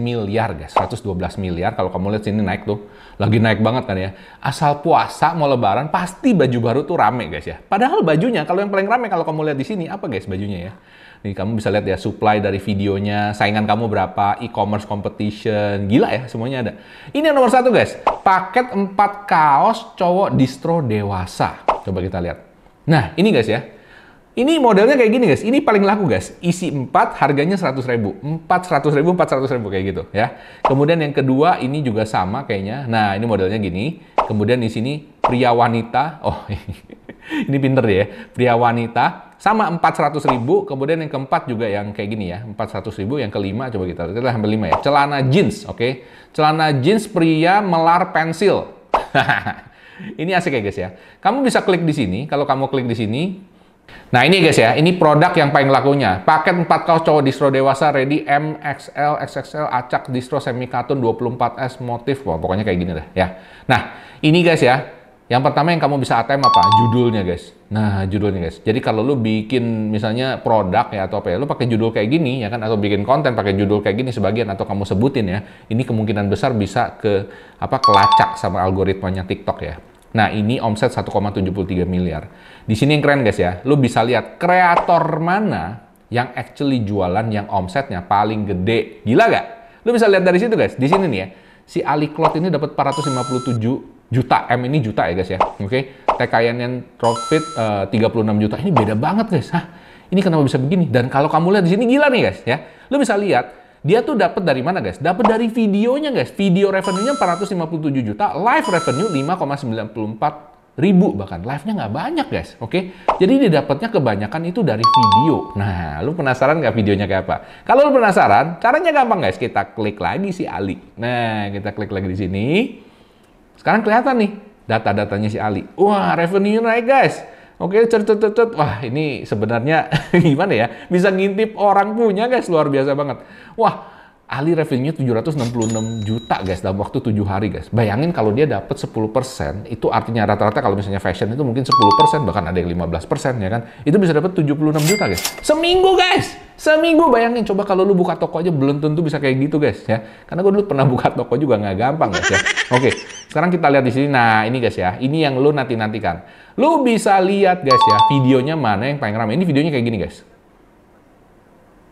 A: miliar, guys. 112 miliar kalau kamu lihat sini naik tuh. Lagi naik banget kan ya. Asal puasa mau lebaran pasti baju baru tuh rame, guys ya. Padahal bajunya kalau yang paling rame kalau kamu lihat di sini apa, guys, bajunya ya? Ini kamu bisa lihat ya supply dari videonya, saingan kamu berapa, e-commerce competition, gila ya semuanya ada. Ini yang nomor satu guys, paket 4 kaos cowok distro dewasa. Coba kita lihat. Nah ini guys ya, ini modelnya kayak gini guys, ini paling laku guys. Isi 4 harganya 100 ribu. 4 100 ribu, 4 100 ribu kayak gitu ya. Kemudian yang kedua ini juga sama kayaknya. Nah ini modelnya gini. Kemudian di sini pria wanita, oh ini pinter ya, pria wanita sama 400 ribu, kemudian yang keempat juga yang kayak gini ya, 400 ribu, yang kelima coba kita lihat, kita hampir lima ya, celana jeans, oke, okay? celana jeans pria melar pensil, ini asik ya guys ya, kamu bisa klik di sini, kalau kamu klik di sini, Nah ini guys ya, ini produk yang paling lakunya. Paket 4 kaos cowok distro dewasa ready M, XL, XXL, acak distro semi katun 24S motif. Wah, pokoknya kayak gini deh, ya. Nah ini guys ya, yang pertama yang kamu bisa ATM apa? Judulnya guys. Nah judulnya guys. Jadi kalau lu bikin misalnya produk ya atau apa ya, lu pakai judul kayak gini ya kan, atau bikin konten pakai judul kayak gini sebagian atau kamu sebutin ya, ini kemungkinan besar bisa ke apa kelacak sama algoritmanya TikTok ya. Nah, ini omset 1,73 miliar. Di sini yang keren guys ya. Lu bisa lihat kreator mana yang actually jualan yang omsetnya paling gede. Gila gak? Lu bisa lihat dari situ guys. Di sini nih ya. Si Ali Klot ini dapat 457 juta M ini juta ya guys ya oke okay? TKN profit eh, uh, 36 juta ini beda banget guys Hah? ini kenapa bisa begini dan kalau kamu lihat di sini gila nih guys ya lo bisa lihat dia tuh dapat dari mana guys? Dapat dari videonya guys. Video revenue-nya 457 juta, live revenue 5,94 ribu bahkan. Live-nya nggak banyak guys, oke? Okay? Jadi dia dapatnya kebanyakan itu dari video. Nah, lu penasaran nggak videonya kayak apa? Kalau lu penasaran, caranya gampang guys. Kita klik lagi si Ali. Nah, kita klik lagi di sini. Sekarang kelihatan nih data-datanya si Ali. Wah, revenue naik guys. Oke, cer cer cer Wah, ini sebenarnya gimana ya? Bisa ngintip orang punya guys, luar biasa banget. Wah, ahli revenue 766 juta guys dalam waktu 7 hari guys. Bayangin kalau dia dapat 10% itu artinya rata-rata kalau misalnya fashion itu mungkin 10% bahkan ada yang 15% ya kan. Itu bisa dapat 76 juta guys. Seminggu guys. Seminggu bayangin coba kalau lu buka toko aja belum tentu bisa kayak gitu guys ya. Karena gue dulu pernah buka toko juga nggak gampang guys ya. Oke, sekarang kita lihat di sini. Nah, ini guys ya. Ini yang lu nanti-nantikan. Lu bisa lihat guys ya videonya mana yang paling ramai. Ini videonya kayak gini guys.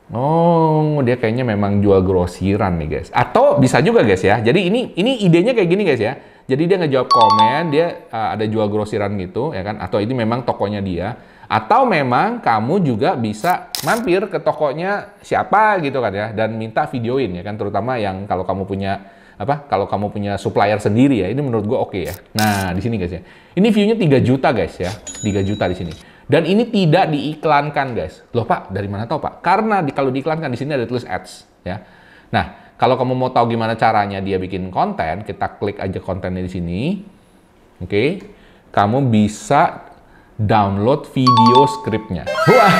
A: Oh, dia kayaknya memang jual grosiran nih guys. Atau bisa juga guys ya. Jadi ini ini idenya kayak gini guys ya. Jadi dia ngejawab komen, dia uh, ada jual grosiran gitu ya kan. Atau ini memang tokonya dia. Atau memang kamu juga bisa mampir ke tokonya siapa gitu kan ya dan minta videoin ya kan terutama yang kalau kamu punya apa kalau kamu punya supplier sendiri ya ini menurut gua oke okay ya nah di sini guys ya ini viewnya 3 juta guys ya 3 juta di sini dan ini tidak diiklankan, guys. Loh, Pak, dari mana tahu, Pak? Karena di, kalau diiklankan di sini ada tulis ads, ya. Nah, kalau kamu mau tahu gimana caranya dia bikin konten, kita klik aja kontennya di sini. Oke. Okay. Kamu bisa download video scriptnya. Wah.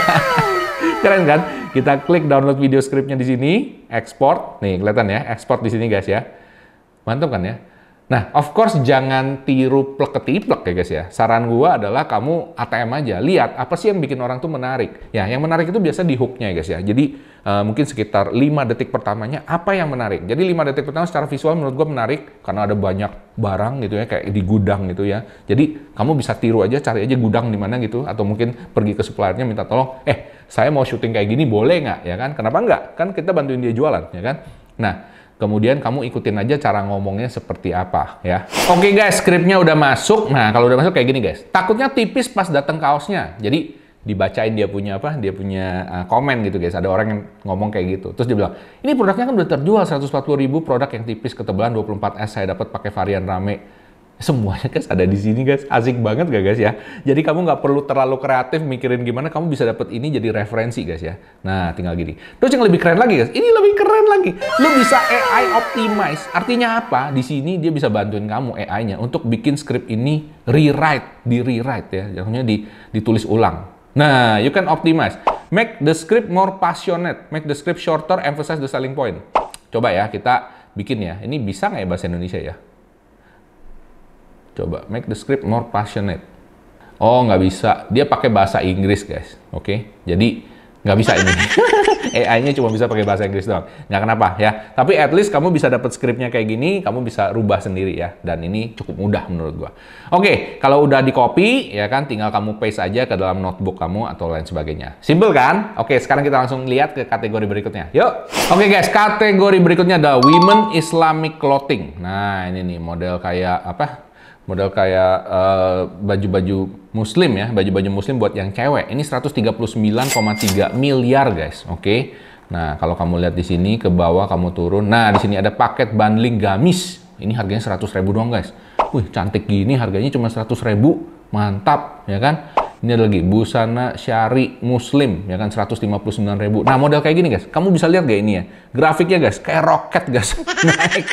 A: Keren kan? Kita klik download video scriptnya di sini, export, Nih, kelihatan ya, Export di sini, guys ya. Mantap kan ya? Nah, of course jangan tiru plek-ketiplek ya guys ya. Saran gua adalah kamu ATM aja, lihat apa sih yang bikin orang tuh menarik. Ya, yang menarik itu biasa di hooknya ya guys ya. Jadi uh, mungkin sekitar 5 detik pertamanya apa yang menarik. Jadi 5 detik pertama secara visual menurut gua menarik karena ada banyak barang gitu ya kayak di gudang gitu ya. Jadi kamu bisa tiru aja cari aja gudang di mana gitu atau mungkin pergi ke suppliernya minta tolong, "Eh, saya mau syuting kayak gini boleh nggak?" ya kan? Kenapa nggak? Kan kita bantuin dia jualan ya kan? Nah, Kemudian kamu ikutin aja cara ngomongnya seperti apa ya. Oke okay guys, skripnya udah masuk. Nah, kalau udah masuk kayak gini guys. Takutnya tipis pas datang kaosnya. Jadi dibacain dia punya apa, dia punya eh, komen gitu guys. Ada orang yang ngomong kayak gitu. Terus dia bilang, ini produknya kan udah terjual 140 ribu produk yang tipis ketebalan 24S saya dapat pakai varian rame Semuanya guys ada di sini guys, asik banget gak guys ya. Jadi kamu nggak perlu terlalu kreatif mikirin gimana kamu bisa dapat ini jadi referensi guys ya. Nah tinggal gini. Terus yang lebih keren lagi guys, ini lebih keren lagi. Lu bisa AI optimize. Artinya apa? Di sini dia bisa bantuin kamu AI-nya untuk bikin script ini rewrite, di rewrite ya, jadinya di, ditulis ulang. Nah, you can optimize. Make the script more passionate. Make the script shorter, emphasize the selling point. Coba ya, kita bikin ya. Ini bisa nggak ya bahasa Indonesia ya? Coba make the script more passionate. Oh, nggak bisa. Dia pakai bahasa Inggris, guys. Oke. Okay? Jadi nggak bisa ini. AI-nya cuma bisa pakai bahasa Inggris doang. Nggak kenapa ya. Tapi at least kamu bisa dapat scriptnya kayak gini, kamu bisa rubah sendiri ya. Dan ini cukup mudah menurut gua. Oke, okay, kalau udah di copy ya kan tinggal kamu paste aja ke dalam notebook kamu atau lain sebagainya. Simple kan? Oke, okay, sekarang kita langsung lihat ke kategori berikutnya. Yuk. Oke okay, guys, kategori berikutnya adalah women Islamic clothing. Nah, ini nih model kayak apa? model kayak eh, baju-baju uh, muslim ya, baju-baju muslim buat yang cewek. Ini 139,3 miliar guys, oke. Okay? Nah, kalau kamu lihat di sini ke bawah kamu turun. Nah, di sini ada paket bundling gamis. Ini harganya 100 ribu doang guys. Wih, cantik gini harganya cuma 100 ribu. Mantap, ya kan? Ini ada lagi busana syari muslim ya kan 159 ribu. Nah, model kayak gini guys. Kamu bisa lihat gak ini ya? Grafiknya guys, kayak roket guys. Naik.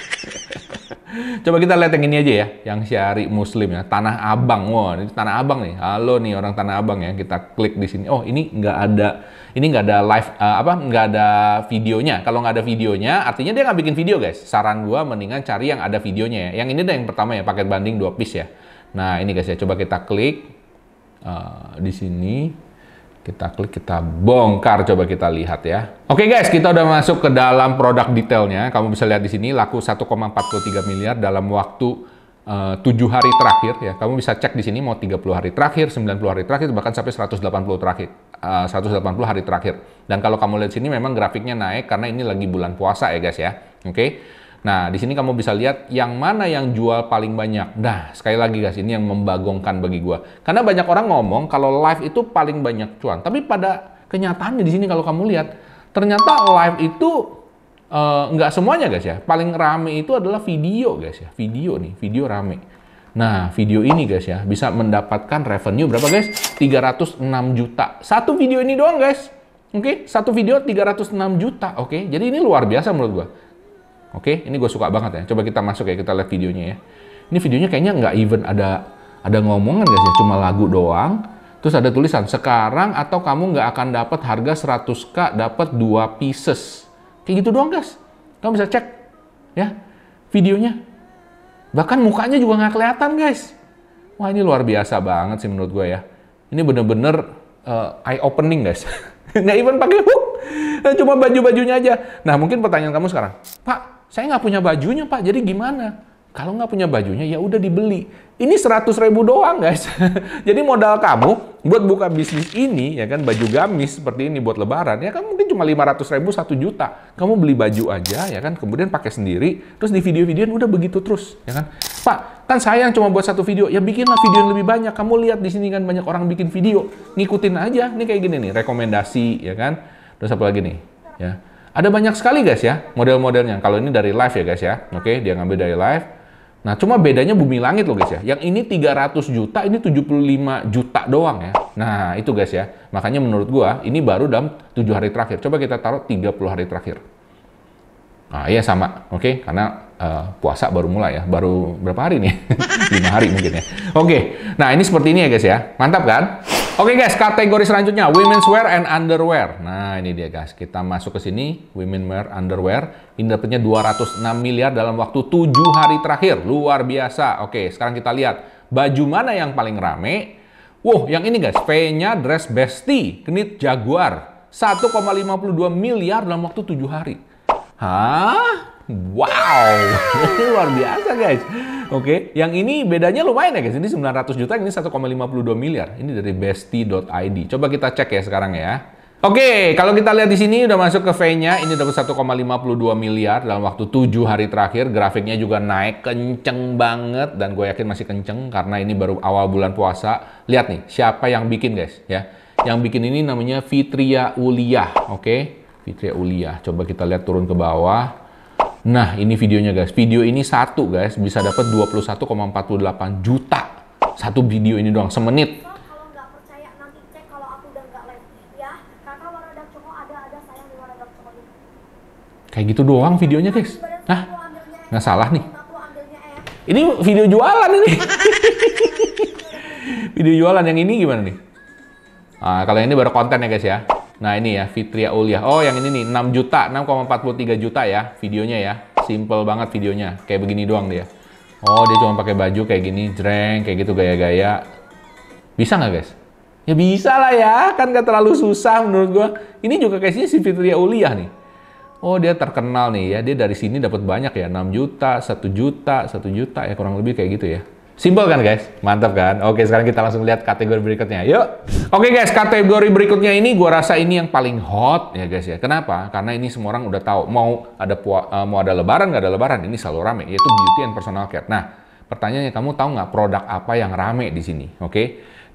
A: Coba kita lihat yang ini aja ya, yang syari muslim ya, Tanah Abang. Wah, ini Tanah Abang nih. Halo nih orang Tanah Abang ya. Kita klik di sini. Oh, ini nggak ada ini nggak ada live uh, apa nggak ada videonya. Kalau nggak ada videonya, artinya dia nggak bikin video, guys. Saran gua mendingan cari yang ada videonya ya. Yang ini dah yang pertama ya, paket banding dua piece ya. Nah, ini guys ya, coba kita klik uh, di sini. Kita klik, kita bongkar. Coba kita lihat ya. Oke okay guys, kita udah masuk ke dalam produk detailnya. Kamu bisa lihat di sini, laku 1,43 miliar dalam waktu eh, tujuh hari terakhir ya kamu bisa cek di sini mau 30 hari terakhir 90 hari terakhir bahkan sampai 180 terakhir eh, uh, 180 hari terakhir dan kalau kamu lihat sini memang grafiknya naik karena ini lagi bulan puasa ya guys ya oke okay? Nah, di sini kamu bisa lihat yang mana yang jual paling banyak. Nah, sekali lagi guys, ini yang membagongkan bagi gua. Karena banyak orang ngomong kalau live itu paling banyak cuan. Tapi pada kenyataannya di sini kalau kamu lihat, ternyata live itu uh, semuanya guys ya. Paling rame itu adalah video guys ya. Video nih, video rame. Nah, video ini guys ya, bisa mendapatkan revenue berapa guys? 306 juta. Satu video ini doang guys. Oke, okay? satu video 306 juta. Oke, okay? jadi ini luar biasa menurut gua. Oke, okay? ini gue suka banget ya. Coba kita masuk ya, kita lihat videonya ya. Ini videonya kayaknya nggak even ada ada ngomongan guys ya, cuma lagu doang. Terus ada tulisan, sekarang atau kamu nggak akan dapat harga 100k, dapat dua pieces. Kayak gitu doang guys. Kamu bisa cek ya videonya. Bahkan mukanya juga nggak kelihatan guys. Wah ini luar biasa banget sih menurut gue ya. Ini bener-bener uh, eh, eye opening guys. nggak even pakai hook, cuma baju-bajunya aja. Nah mungkin pertanyaan kamu sekarang, Pak, saya nggak punya bajunya pak, jadi gimana? Kalau nggak punya bajunya ya udah dibeli. Ini seratus ribu doang guys. jadi modal kamu buat buka bisnis ini ya kan baju gamis seperti ini buat lebaran ya kan mungkin cuma ratus ribu 1 juta. Kamu beli baju aja ya kan kemudian pakai sendiri terus di video-videoin udah begitu terus ya kan. Pak, kan sayang cuma buat satu video. Ya bikinlah video yang lebih banyak. Kamu lihat di sini kan banyak orang bikin video. Ngikutin aja. Ini kayak gini nih rekomendasi ya kan. Terus apa lagi nih? Ya ada banyak sekali guys ya model-modelnya. Kalau ini dari live ya guys ya. Oke, dia ngambil dari live. Nah, cuma bedanya bumi langit loh guys ya. Yang ini 300 juta, ini 75 juta doang ya. Nah, itu guys ya. Makanya menurut gua ini baru dalam 7 hari terakhir. Coba kita taruh 30 hari terakhir. Nah, iya sama. Oke, karena Eh, puasa baru mulai ya, baru berapa hari nih? Lima hari mungkin ya. Oke, okay. nah ini seperti ini ya guys ya, mantap kan? Oke okay guys, kategori selanjutnya women's wear and underwear. Nah ini dia guys, kita masuk ke sini women wear underwear. Ini dapatnya 206 miliar dalam waktu tujuh hari terakhir, luar biasa. Oke, okay, sekarang kita lihat baju mana yang paling rame. Wow, yang ini guys, V-nya dress bestie, knit jaguar. 1,52 miliar dalam waktu tujuh hari. Hah? Wow, luar biasa guys. Oke, okay. yang ini bedanya lumayan ya guys. Ini 900 juta, ini 1,52 miliar. Ini dari besti.id. Coba kita cek ya sekarang ya. Oke, okay, kalau kita lihat di sini udah masuk ke V-nya, ini dapat 1,52 miliar dalam waktu 7 hari terakhir. Grafiknya juga naik kenceng banget dan gue yakin masih kenceng karena ini baru awal bulan puasa. Lihat nih, siapa yang bikin guys ya. Yang bikin ini namanya Fitria Uliah, oke. Okay? Fitria Uliah. Coba kita lihat turun ke bawah. Nah, ini videonya guys. Video ini satu guys bisa dapat 21,48 juta. Satu video ini doang semenit. Ya, Kayak gitu doang videonya guys. Nah, nggak salah nih. Eh. Ini video jualan ini. video jualan yang ini gimana nih? Nah, kalau ini baru konten ya guys ya. Nah ini ya Fitria Uliah. Oh yang ini nih 6 juta, 6,43 juta ya videonya ya. Simple banget videonya. Kayak begini doang dia. Oh dia cuma pakai baju kayak gini, jreng kayak gitu gaya-gaya. Bisa nggak guys? Ya bisa lah ya, kan nggak terlalu susah menurut gua. Ini juga kayaknya si Fitria Uliah nih. Oh dia terkenal nih ya, dia dari sini dapat banyak ya, 6 juta, 1 juta, 1 juta ya kurang lebih kayak gitu ya. Simpel kan guys? Mantap kan? Oke, sekarang kita langsung lihat kategori berikutnya. Yuk. Oke guys, kategori berikutnya ini gua rasa ini yang paling hot ya guys ya. Kenapa? Karena ini semua orang udah tahu mau ada pua, eh, mau ada lebaran nggak ada lebaran, ini selalu rame yaitu beauty and personal care. Nah, pertanyaannya kamu tahu nggak produk apa yang rame di sini? Oke.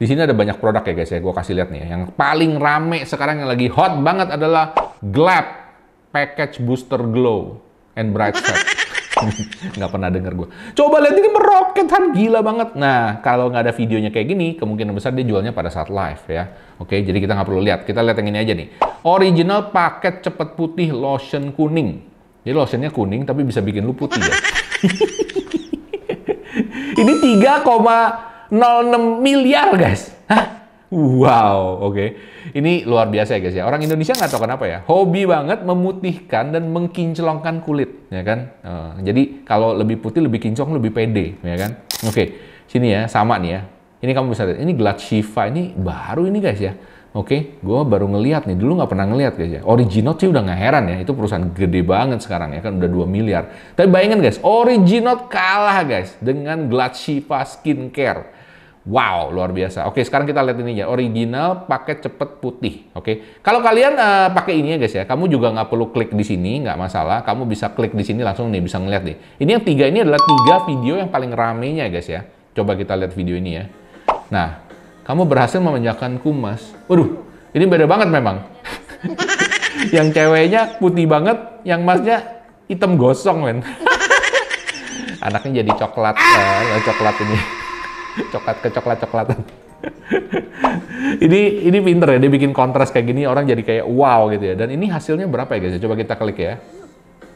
A: Di sini ada banyak produk ya guys ya. Gua kasih lihat nih ya. Yang paling rame sekarang yang lagi hot banget adalah Glab Package Booster Glow and Bright Set. nggak pernah denger gue. Coba lihat ini meroket kan gila banget. Nah kalau nggak ada videonya kayak gini, kemungkinan besar dia jualnya pada saat live ya. Oke, jadi kita nggak perlu lihat. Kita lihat yang ini aja nih. Original paket cepet putih lotion kuning. Jadi lotionnya kuning tapi bisa bikin lu putih ya. ini 3,06 miliar guys. Hah? Wow, oke. Okay. Ini luar biasa ya guys ya. Orang Indonesia nggak tahu kenapa ya. Hobi banget memutihkan dan mengkinclongkan kulit, ya kan? Uh, jadi kalau lebih putih, lebih kinclong, lebih pede, ya kan? Oke, okay. sini ya, sama nih ya. Ini kamu bisa lihat, ini gelat Shiva, ini baru ini guys ya. Oke, okay, gue baru ngelihat nih, dulu nggak pernah ngelihat guys ya. Originot sih udah nggak heran ya, itu perusahaan gede banget sekarang ya kan, udah 2 miliar. Tapi bayangin guys, Originot kalah guys dengan gelat Shiva Skincare Wow, luar biasa. Oke, sekarang kita lihat ini ya. Original paket cepet putih. Oke, kalau kalian uh, pakai ini ya guys ya, kamu juga nggak perlu klik di sini, nggak masalah. Kamu bisa klik di sini langsung nih, bisa ngeliat nih. Ini yang tiga ini adalah tiga video yang paling ramenya guys ya. Coba kita lihat video ini ya. Nah, kamu berhasil memanjakan kumas. Waduh, ini beda banget memang. yang ceweknya putih banget, yang masnya hitam gosong men. Anaknya jadi coklat, eh, coklat ini coklat ke coklat coklatan ini ini pinter ya dia bikin kontras kayak gini orang jadi kayak wow gitu ya dan ini hasilnya berapa ya guys coba kita klik ya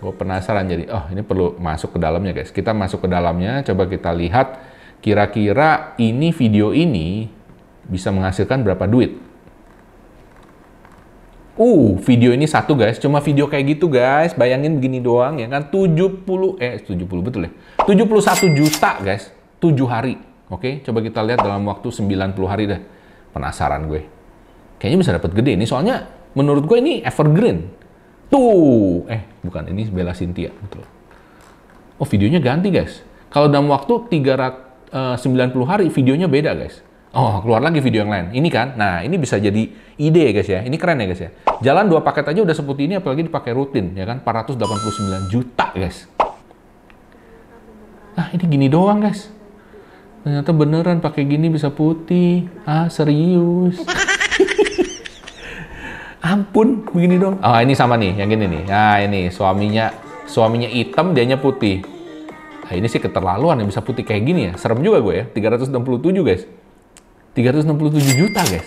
A: gue penasaran jadi oh ini perlu masuk ke dalamnya guys kita masuk ke dalamnya coba kita lihat kira-kira ini video ini bisa menghasilkan berapa duit Uh, video ini satu guys, cuma video kayak gitu guys. Bayangin begini doang ya kan 70 eh 70 betul ya. 71 juta guys, 7 hari. Oke, coba kita lihat dalam waktu 90 hari deh. Penasaran gue. Kayaknya bisa dapat gede ini soalnya menurut gue ini evergreen. Tuh, eh bukan ini Bella Cynthia betul. Oh, videonya ganti, guys. Kalau dalam waktu 390 eh, hari videonya beda, guys. Oh, keluar lagi video yang lain. Ini kan. Nah, ini bisa jadi ide ya, guys ya. Ini keren ya, guys ya. Jalan dua paket aja udah seperti ini apalagi dipakai rutin, ya kan? 489 juta, guys. Nah, ini gini doang, guys ternyata beneran pakai gini bisa putih ah serius ampun begini dong ah oh, ini sama nih yang gini nih nah ini suaminya suaminya hitam dianya putih nah ini sih keterlaluan yang bisa putih kayak gini ya serem juga gue ya 367 guys 367 juta guys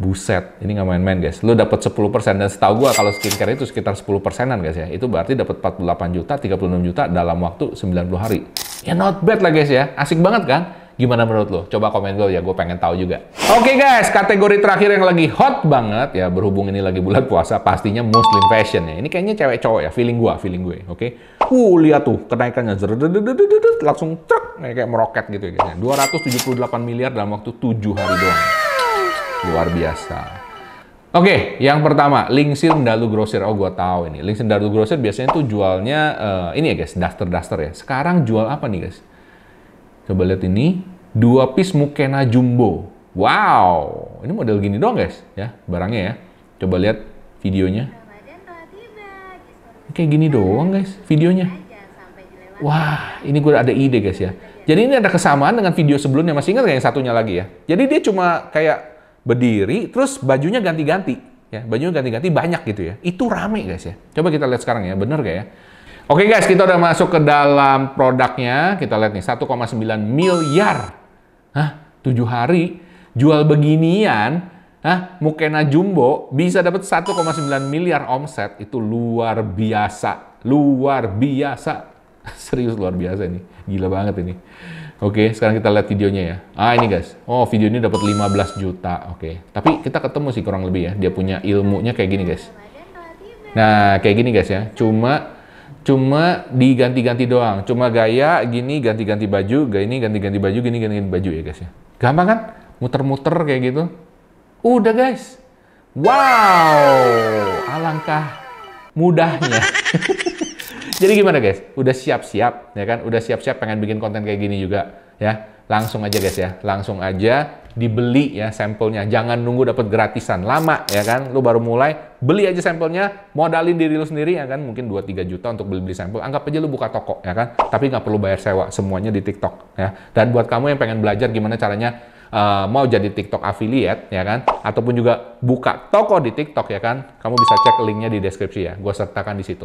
A: Buset, ini nggak main-main guys. Lu dapat 10% dan setahu gua kalau skincare itu sekitar 10 persenan guys ya. Itu berarti dapat 48 juta, 36 juta dalam waktu 90 hari. Ya not bad lah guys ya. Asik banget kan? Gimana menurut lo? Coba komen dulu ya, gue pengen tahu juga. Oke okay guys, kategori terakhir yang lagi hot banget ya berhubung ini lagi bulan puasa, pastinya Muslim fashion ya. Ini kayaknya cewek cowok ya, feeling gue, feeling gue, oke? Okay? Uh, lihat tuh kenaikannya, langsung truk kayak meroket gitu ya guys. 278 miliar dalam waktu 7 hari doang luar biasa. Oke, okay, yang pertama, Lingsir Dalu Grosir. Oh, gue tahu ini. Lingsir Dalu Grosir biasanya tuh jualnya uh, ini ya guys, daster-daster ya. Sekarang jual apa nih guys? Coba lihat ini, dua piece mukena jumbo. Wow, ini model gini dong guys, ya barangnya ya. Coba lihat videonya. Kayak gini doang guys, videonya. Wah, ini gue ada ide guys ya. Jadi ini ada kesamaan dengan video sebelumnya. Masih ingat gak yang satunya lagi ya? Jadi dia cuma kayak berdiri terus bajunya ganti-ganti ya bajunya ganti-ganti banyak gitu ya itu rame guys ya coba kita lihat sekarang ya bener gak ya Oke guys, kita udah masuk ke dalam produknya. Kita lihat nih, 1,9 miliar. Hah? 7 hari? Jual beginian? Hah? Mukena Jumbo bisa dapat 1,9 miliar omset. Itu luar biasa. Luar biasa. Serius luar biasa ini. Gila banget ini. Oke, okay, sekarang kita lihat videonya ya. Ah, ini guys. Oh, video ini dapat 15 juta. Oke. Okay. Tapi kita ketemu sih kurang lebih ya. Dia punya ilmunya kayak gini, guys. Nah, kayak gini guys ya. Cuma cuma diganti-ganti doang. Cuma gaya gini ganti-ganti baju, gaya ini ganti-ganti baju, gini ganti-ganti baju ya guys ya. Gampang kan? Muter-muter kayak gitu. Udah guys. Wow, alangkah mudahnya. Jadi gimana guys? Udah siap-siap ya kan? Udah siap-siap pengen bikin konten kayak gini juga ya? Langsung aja guys ya, langsung aja dibeli ya sampelnya. Jangan nunggu dapat gratisan lama ya kan? Lu baru mulai, beli aja sampelnya, modalin diri lu sendiri ya kan? Mungkin 2-3 juta untuk beli-beli sampel. Anggap aja lu buka toko ya kan? Tapi nggak perlu bayar sewa, semuanya di TikTok ya. Dan buat kamu yang pengen belajar gimana caranya uh, mau jadi TikTok affiliate ya kan ataupun juga buka toko di TikTok ya kan kamu bisa cek linknya di deskripsi ya gue sertakan di situ.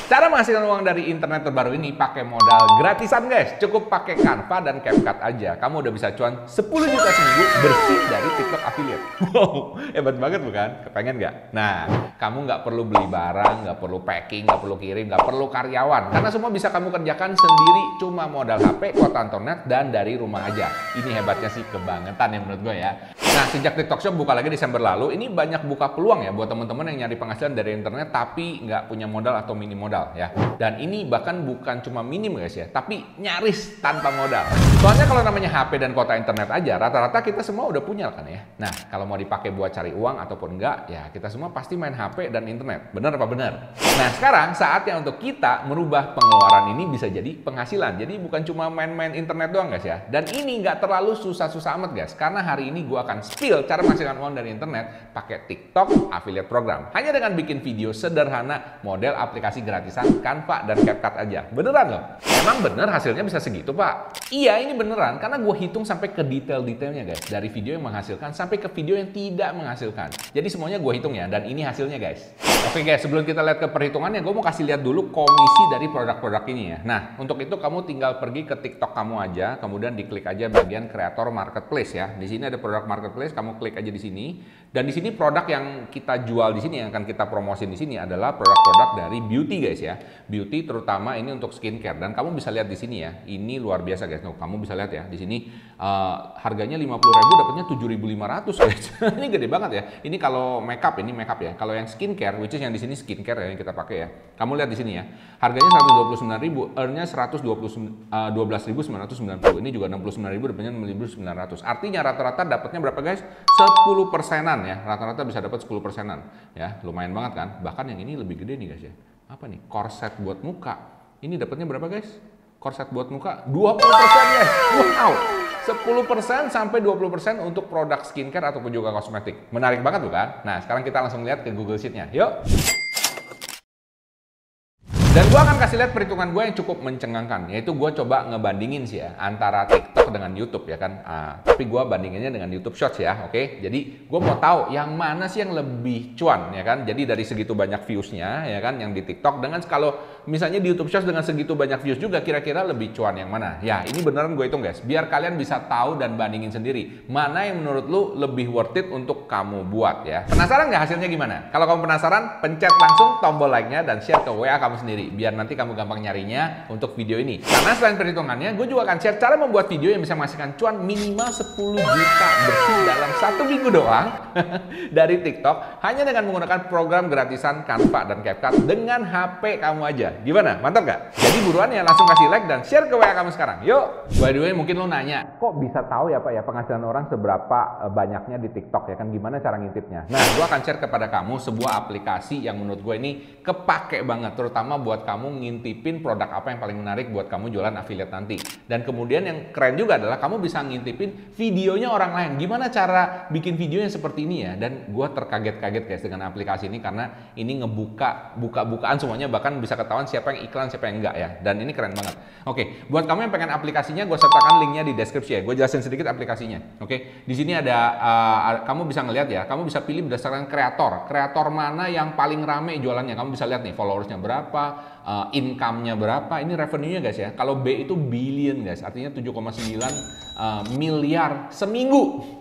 A: Cara menghasilkan uang dari internet terbaru ini pakai modal gratisan guys. Cukup pakai Canva dan CapCut aja. Kamu udah bisa cuan 10 juta seminggu bersih dari TikTok affiliate. Wow, hebat banget bukan? Kepengen nggak? Nah, kamu nggak perlu beli barang, nggak perlu packing, nggak perlu kirim, nggak perlu karyawan. Karena semua bisa kamu kerjakan sendiri cuma modal HP, kuota internet, dan dari rumah aja. Ini hebatnya sih kebangetan ya menurut gue ya. Nah, sejak TikTok Shop buka lagi Desember lalu, ini banyak buka peluang ya buat teman-teman yang nyari penghasilan dari internet tapi nggak punya modal atau minim modal modal ya. Dan ini bahkan bukan cuma minim guys ya, tapi nyaris tanpa modal. Soalnya kalau namanya HP dan kota internet aja, rata-rata kita semua udah punya kan ya. Nah, kalau mau dipakai buat cari uang ataupun enggak, ya kita semua pasti main HP dan internet. Bener apa bener? Nah, sekarang saatnya untuk kita merubah pengeluaran ini bisa jadi penghasilan. Jadi bukan cuma main-main internet doang guys ya. Dan ini nggak terlalu susah-susah amat guys, karena hari ini gue akan spill cara menghasilkan uang dari internet pakai TikTok affiliate program. Hanya dengan bikin video sederhana model aplikasi gratis lapisan pak dan CapCut aja. Beneran loh. Emang bener hasilnya bisa segitu, Pak? Iya, ini beneran. Karena gue hitung sampai ke detail-detailnya, guys. Dari video yang menghasilkan sampai ke video yang tidak menghasilkan. Jadi semuanya gue hitung ya. Dan ini hasilnya, guys. Oke, guys. Sebelum kita lihat ke perhitungannya, gue mau kasih lihat dulu komisi dari produk-produk ini ya. Nah, untuk itu kamu tinggal pergi ke TikTok kamu aja. Kemudian diklik aja bagian kreator marketplace ya. Di sini ada produk marketplace. Kamu klik aja di sini. Dan di sini produk yang kita jual di sini yang akan kita promosin di sini adalah produk-produk dari beauty guys ya. Beauty terutama ini untuk skincare dan kamu bisa lihat di sini ya. Ini luar biasa guys. kamu bisa lihat ya di sini uh, harganya 50.000 dapatnya 7.500 guys. ini gede banget ya. Ini kalau makeup ini makeup ya. Kalau yang skincare which is yang di sini skincare ya yang kita pakai ya. Kamu lihat di sini ya. Harganya 129.000, earn-nya 129 uh, 12.990. Ini juga 69.000 dapatnya 6.900. Artinya rata-rata dapatnya berapa guys? 10 persenan ya. Rata-rata bisa dapat 10 persenan ya. Lumayan banget kan? Bahkan yang ini lebih gede nih guys ya. Apa nih? Korset buat muka. Ini dapatnya berapa guys? Korset buat muka 20% guys. Wow. 10% sampai 20% untuk produk skincare ataupun juga kosmetik. Menarik banget bukan? Nah, sekarang kita langsung lihat ke Google Sheet-nya. Yuk! Dan gue akan kasih lihat perhitungan gue yang cukup mencengangkan, yaitu gue coba ngebandingin sih ya antara TikTok dengan YouTube ya kan. Ah, tapi gue bandinginnya dengan YouTube Shorts ya, oke? Okay? Jadi gue mau tahu yang mana sih yang lebih cuan ya kan. Jadi dari segitu banyak viewsnya ya kan yang di TikTok dengan kalau misalnya di YouTube Shorts dengan segitu banyak views juga kira-kira lebih cuan yang mana? Ya, ini beneran gue hitung guys. Biar kalian bisa tahu dan bandingin sendiri mana yang menurut lu lebih worth it untuk kamu buat ya. Penasaran nggak hasilnya gimana? Kalau kamu penasaran, pencet langsung tombol like-nya dan share ke WA kamu sendiri biar nanti kamu gampang nyarinya untuk video ini. Karena selain perhitungannya, gue juga akan share cara membuat video yang bisa menghasilkan cuan minimal 10 juta bersih dalam satu minggu doang dari TikTok hanya dengan menggunakan program gratisan Canva dan CapCut dengan HP kamu aja. Gimana? Mantap nggak? Jadi buruan ya langsung kasih like dan share ke WA kamu sekarang. Yuk! By the way, mungkin lo nanya, kok bisa tahu ya Pak ya penghasilan orang seberapa eh, banyaknya di TikTok ya kan? Gimana cara ngintipnya? Nah, gue akan share kepada kamu sebuah aplikasi yang menurut gue ini kepake banget. Terutama buat kamu ngintipin produk apa yang paling menarik buat kamu jualan affiliate nanti. Dan kemudian yang keren juga adalah kamu bisa ngintipin videonya orang lain. Gimana cara bikin video yang seperti ini ya? Dan gue terkaget-kaget guys dengan aplikasi ini karena ini ngebuka buka-bukaan semuanya bahkan bisa ketahuan ketahuan siapa yang iklan siapa yang enggak ya dan ini keren banget oke buat kamu yang pengen aplikasinya gue sertakan linknya di deskripsi ya gue jelasin sedikit aplikasinya oke di sini ada uh, kamu bisa ngelihat ya kamu bisa pilih berdasarkan kreator kreator mana yang paling rame jualannya kamu bisa lihat nih followersnya berapa uh, income-nya berapa ini revenue-nya guys ya kalau B itu billion guys artinya 7,9 uh, eh, miliar seminggu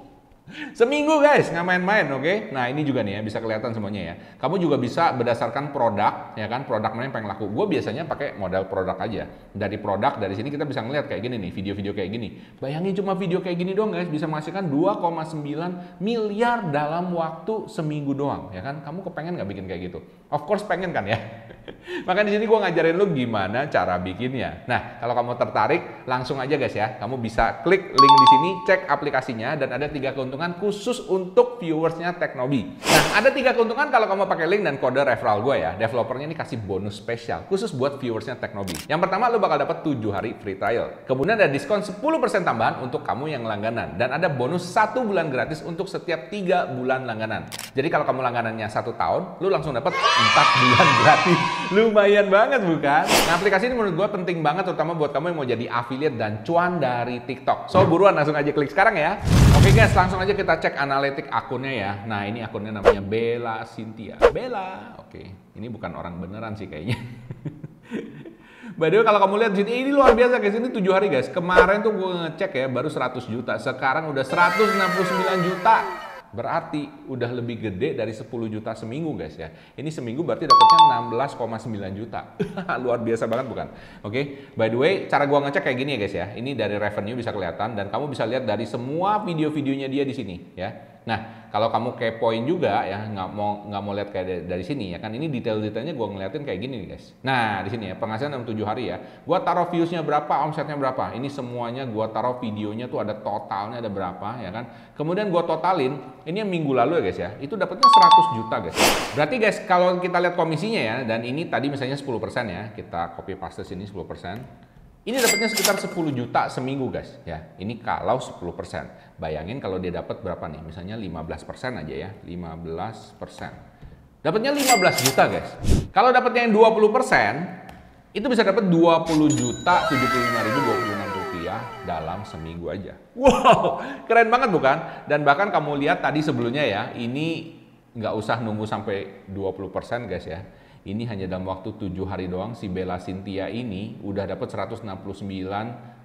A: Seminggu guys, nggak main-main, oke? Okay? Nah ini juga nih ya, bisa kelihatan semuanya ya. Kamu juga bisa berdasarkan produk, ya kan? Produk mana yang pengen laku? Gue biasanya pakai modal produk aja. Dari produk, dari sini kita bisa ngeliat kayak gini nih, video-video kayak gini. Bayangin cuma video kayak gini doang guys, bisa menghasilkan 2,9 miliar dalam waktu seminggu doang, ya kan? Kamu kepengen nggak bikin kayak gitu? Of course pengen kan ya? Maka di sini gue ngajarin lu gimana cara bikinnya. Nah, kalau kamu tertarik, langsung aja guys ya. Kamu bisa klik link di sini, cek aplikasinya, dan ada tiga keuntungan khusus untuk viewersnya Teknobi. Nah, ada tiga keuntungan kalau kamu pakai link dan kode referral gue ya. Developernya ini kasih bonus spesial khusus buat viewersnya Teknobi. Yang pertama, lu bakal dapat 7 hari free trial. Kemudian ada diskon 10% tambahan untuk kamu yang langganan. Dan ada bonus satu bulan gratis untuk setiap tiga bulan langganan. Jadi kalau kamu langganannya satu tahun, lu langsung dapat 4 bulan gratis. Lumayan banget bukan? Nah, aplikasi ini menurut gue penting banget terutama buat kamu yang mau jadi affiliate dan cuan dari TikTok. So, buruan langsung aja klik sekarang ya. Oke guys, langsung aja kita cek analitik akunnya ya. Nah, ini akunnya namanya Bella Cynthia. Bella. Oke, ini bukan orang beneran sih kayaknya. By the way kalau kamu lihat sini ini luar biasa guys, ini 7 hari guys. Kemarin tuh gue ngecek ya baru 100 juta, sekarang udah 169 juta berarti udah lebih gede dari 10 juta seminggu guys ya. Ini seminggu berarti dapatnya 16,9 juta. Luar biasa banget bukan? Oke. Okay? By the way, cara gua ngecek kayak gini ya guys ya. Ini dari revenue bisa kelihatan dan kamu bisa lihat dari semua video-videonya dia di sini ya. Nah, kalau kamu kepoin juga ya nggak mau nggak mau lihat kayak dari, dari sini ya kan ini detail-detailnya gue ngeliatin kayak gini nih guys. Nah di sini ya penghasilan dalam tujuh hari ya. Gue taruh viewsnya berapa, omsetnya berapa. Ini semuanya gue taruh videonya tuh ada totalnya ada berapa ya kan. Kemudian gue totalin ini yang minggu lalu ya guys ya. Itu dapatnya 100 juta guys. Berarti guys kalau kita lihat komisinya ya dan ini tadi misalnya 10% ya kita copy paste sini 10%. Ini dapatnya sekitar 10 juta seminggu guys ya. Ini kalau 10%. Bayangin kalau dia dapat berapa nih? Misalnya 15% aja ya, 15%. Dapatnya 15 juta, guys. Kalau dapatnya yang 20%, itu bisa dapat 20 juta ribu enam rupiah dalam seminggu aja. Wow, keren banget bukan? Dan bahkan kamu lihat tadi sebelumnya ya, ini nggak usah nunggu sampai 20% guys ya. Ini hanya dalam waktu tujuh hari doang si Bella Cynthia ini udah dapat 169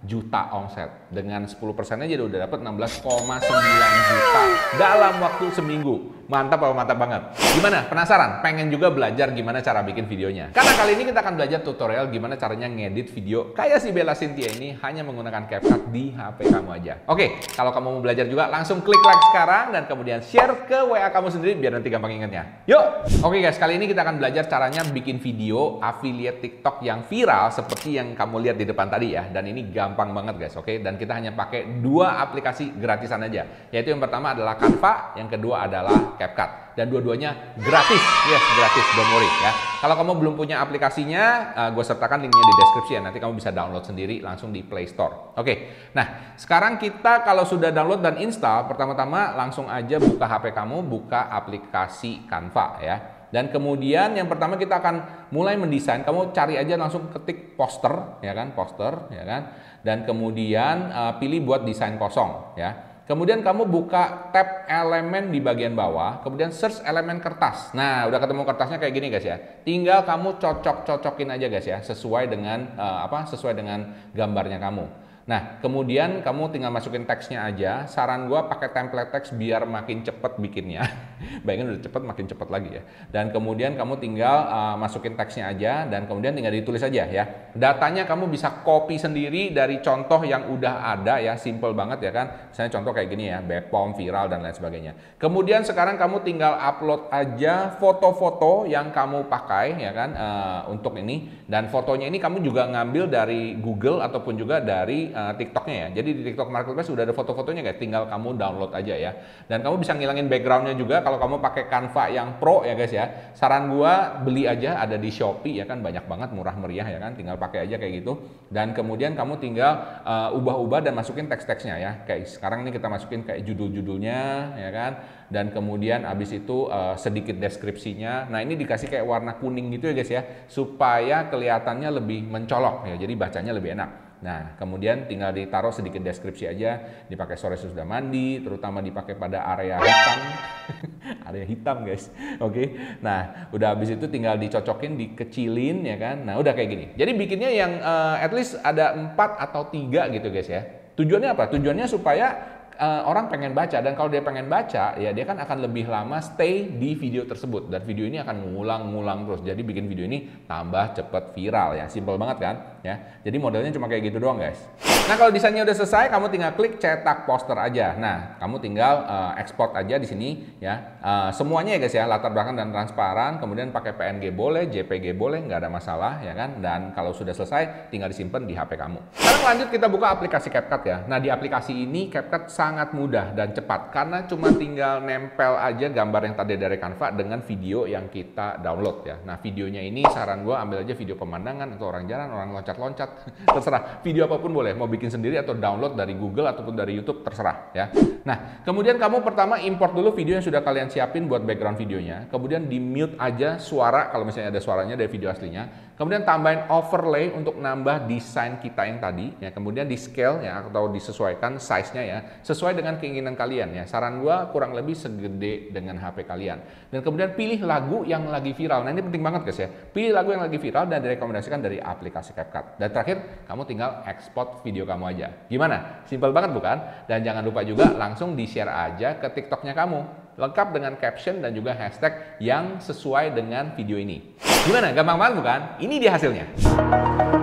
A: juta omset. Dengan 10% aja udah dapat 16,9 juta dalam waktu seminggu. Mantap apa mantap banget? Gimana? Penasaran? Pengen juga belajar gimana cara bikin videonya? Karena kali ini kita akan belajar tutorial gimana caranya ngedit video kayak si Bella Cynthia ini hanya menggunakan CapCut di HP kamu aja. Oke, kalau kamu mau belajar juga langsung klik like sekarang dan kemudian share ke WA kamu sendiri biar nanti gampang ingatnya. Yuk! Oke guys, kali ini kita akan belajar caranya bikin video affiliate TikTok yang viral seperti yang kamu lihat di depan tadi ya. Dan ini gampang banget guys, oke? Dan kita hanya pakai dua aplikasi gratisan aja. Yaitu yang pertama adalah Canva, yang kedua adalah CapCut dan dua-duanya gratis yes gratis don't worry ya kalau kamu belum punya aplikasinya uh, eh, gue sertakan linknya di deskripsi ya nanti kamu bisa download sendiri langsung di Play Store oke okay. nah sekarang kita kalau sudah download dan install pertama-tama langsung aja buka HP kamu buka aplikasi Canva ya dan kemudian yang pertama kita akan mulai mendesain. Kamu cari aja langsung ketik poster, ya kan, poster, ya kan. Dan kemudian uh, pilih buat desain kosong, ya. Kemudian kamu buka tab elemen di bagian bawah, kemudian search elemen kertas. Nah, udah ketemu kertasnya kayak gini guys ya. Tinggal kamu cocok-cocokin aja guys ya, sesuai dengan uh, apa? Sesuai dengan gambarnya kamu. Nah, kemudian kamu tinggal masukin teksnya aja. Saran gua pakai template teks biar makin cepet bikinnya. bayangin udah cepat makin cepat lagi ya. Dan kemudian kamu tinggal uh, masukin teksnya aja dan kemudian tinggal ditulis aja ya. Datanya kamu bisa copy sendiri dari contoh yang udah ada ya, simple banget ya kan. Misalnya contoh kayak gini ya, Bepom, viral dan lain sebagainya. Kemudian sekarang kamu tinggal upload aja foto-foto yang kamu pakai ya kan uh, untuk ini dan fotonya ini kamu juga ngambil dari Google ataupun juga dari uh, TikToknya ya. Jadi di TikTok Marketplace sudah ada foto-fotonya kayak tinggal kamu download aja ya. Dan kamu bisa ngilangin backgroundnya juga kalau kamu kamu pakai Canva yang pro ya guys ya, saran gua beli aja ada di Shopee ya kan banyak banget murah meriah ya kan, tinggal pakai aja kayak gitu. Dan kemudian kamu tinggal eh, ubah-ubah dan masukin teks-teksnya ya. Kayak sekarang ini kita masukin kayak judul-judulnya ya kan, dan kemudian abis itu uh, sedikit deskripsinya. Nah ini dikasih kayak warna kuning gitu ya guys ya, supaya kelihatannya lebih mencolok ya, jadi bacanya lebih enak. Nah, kemudian tinggal ditaruh sedikit deskripsi aja, dipakai sore sudah mandi, terutama dipakai pada area hitam. area hitam, guys. Oke. Okay? Nah, udah habis itu tinggal dicocokin, dikecilin ya kan. Nah, udah kayak gini. Jadi bikinnya yang uh, at least ada empat atau tiga gitu, guys ya. Tujuannya apa? Tujuannya supaya uh, orang pengen baca dan kalau dia pengen baca, ya dia kan akan lebih lama stay di video tersebut dan video ini akan ngulang-ngulang terus. Jadi bikin video ini tambah cepat viral ya. Simpel banget kan? ya. Jadi modelnya cuma kayak gitu doang guys. Nah kalau desainnya udah selesai, kamu tinggal klik cetak poster aja. Nah kamu tinggal uh, export aja di sini ya. Uh, semuanya ya guys ya, latar belakang dan transparan. Kemudian pakai PNG boleh, JPG boleh, nggak ada masalah ya kan. Dan kalau sudah selesai, tinggal disimpan di HP kamu. Sekarang lanjut kita buka aplikasi CapCut ya. Nah di aplikasi ini CapCut sangat mudah dan cepat karena cuma tinggal nempel aja gambar yang tadi dari Canva dengan video yang kita download ya. Nah videonya ini saran gue ambil aja video pemandangan atau orang jalan, orang loncat loncat-loncat, terserah. Video apapun boleh, mau bikin sendiri atau download dari Google ataupun dari YouTube, terserah ya. Nah, kemudian kamu pertama import dulu video yang sudah kalian siapin buat background videonya, kemudian di mute aja suara kalau misalnya ada suaranya dari video aslinya, Kemudian tambahin overlay untuk nambah desain kita yang tadi, ya. Kemudian di scale ya atau disesuaikan size-nya ya, sesuai dengan keinginan kalian ya. Saran gua kurang lebih segede dengan HP kalian. Dan kemudian pilih lagu yang lagi viral. Nah, ini penting banget guys ya. Pilih lagu yang lagi viral dan direkomendasikan dari aplikasi CapCut. Dan terakhir, kamu tinggal export video kamu aja. Gimana? Simpel banget bukan? Dan jangan lupa juga langsung di-share aja ke TikTok-nya kamu lengkap dengan caption dan juga hashtag yang sesuai dengan video ini. Gimana? Gampang banget bukan? Ini dia hasilnya.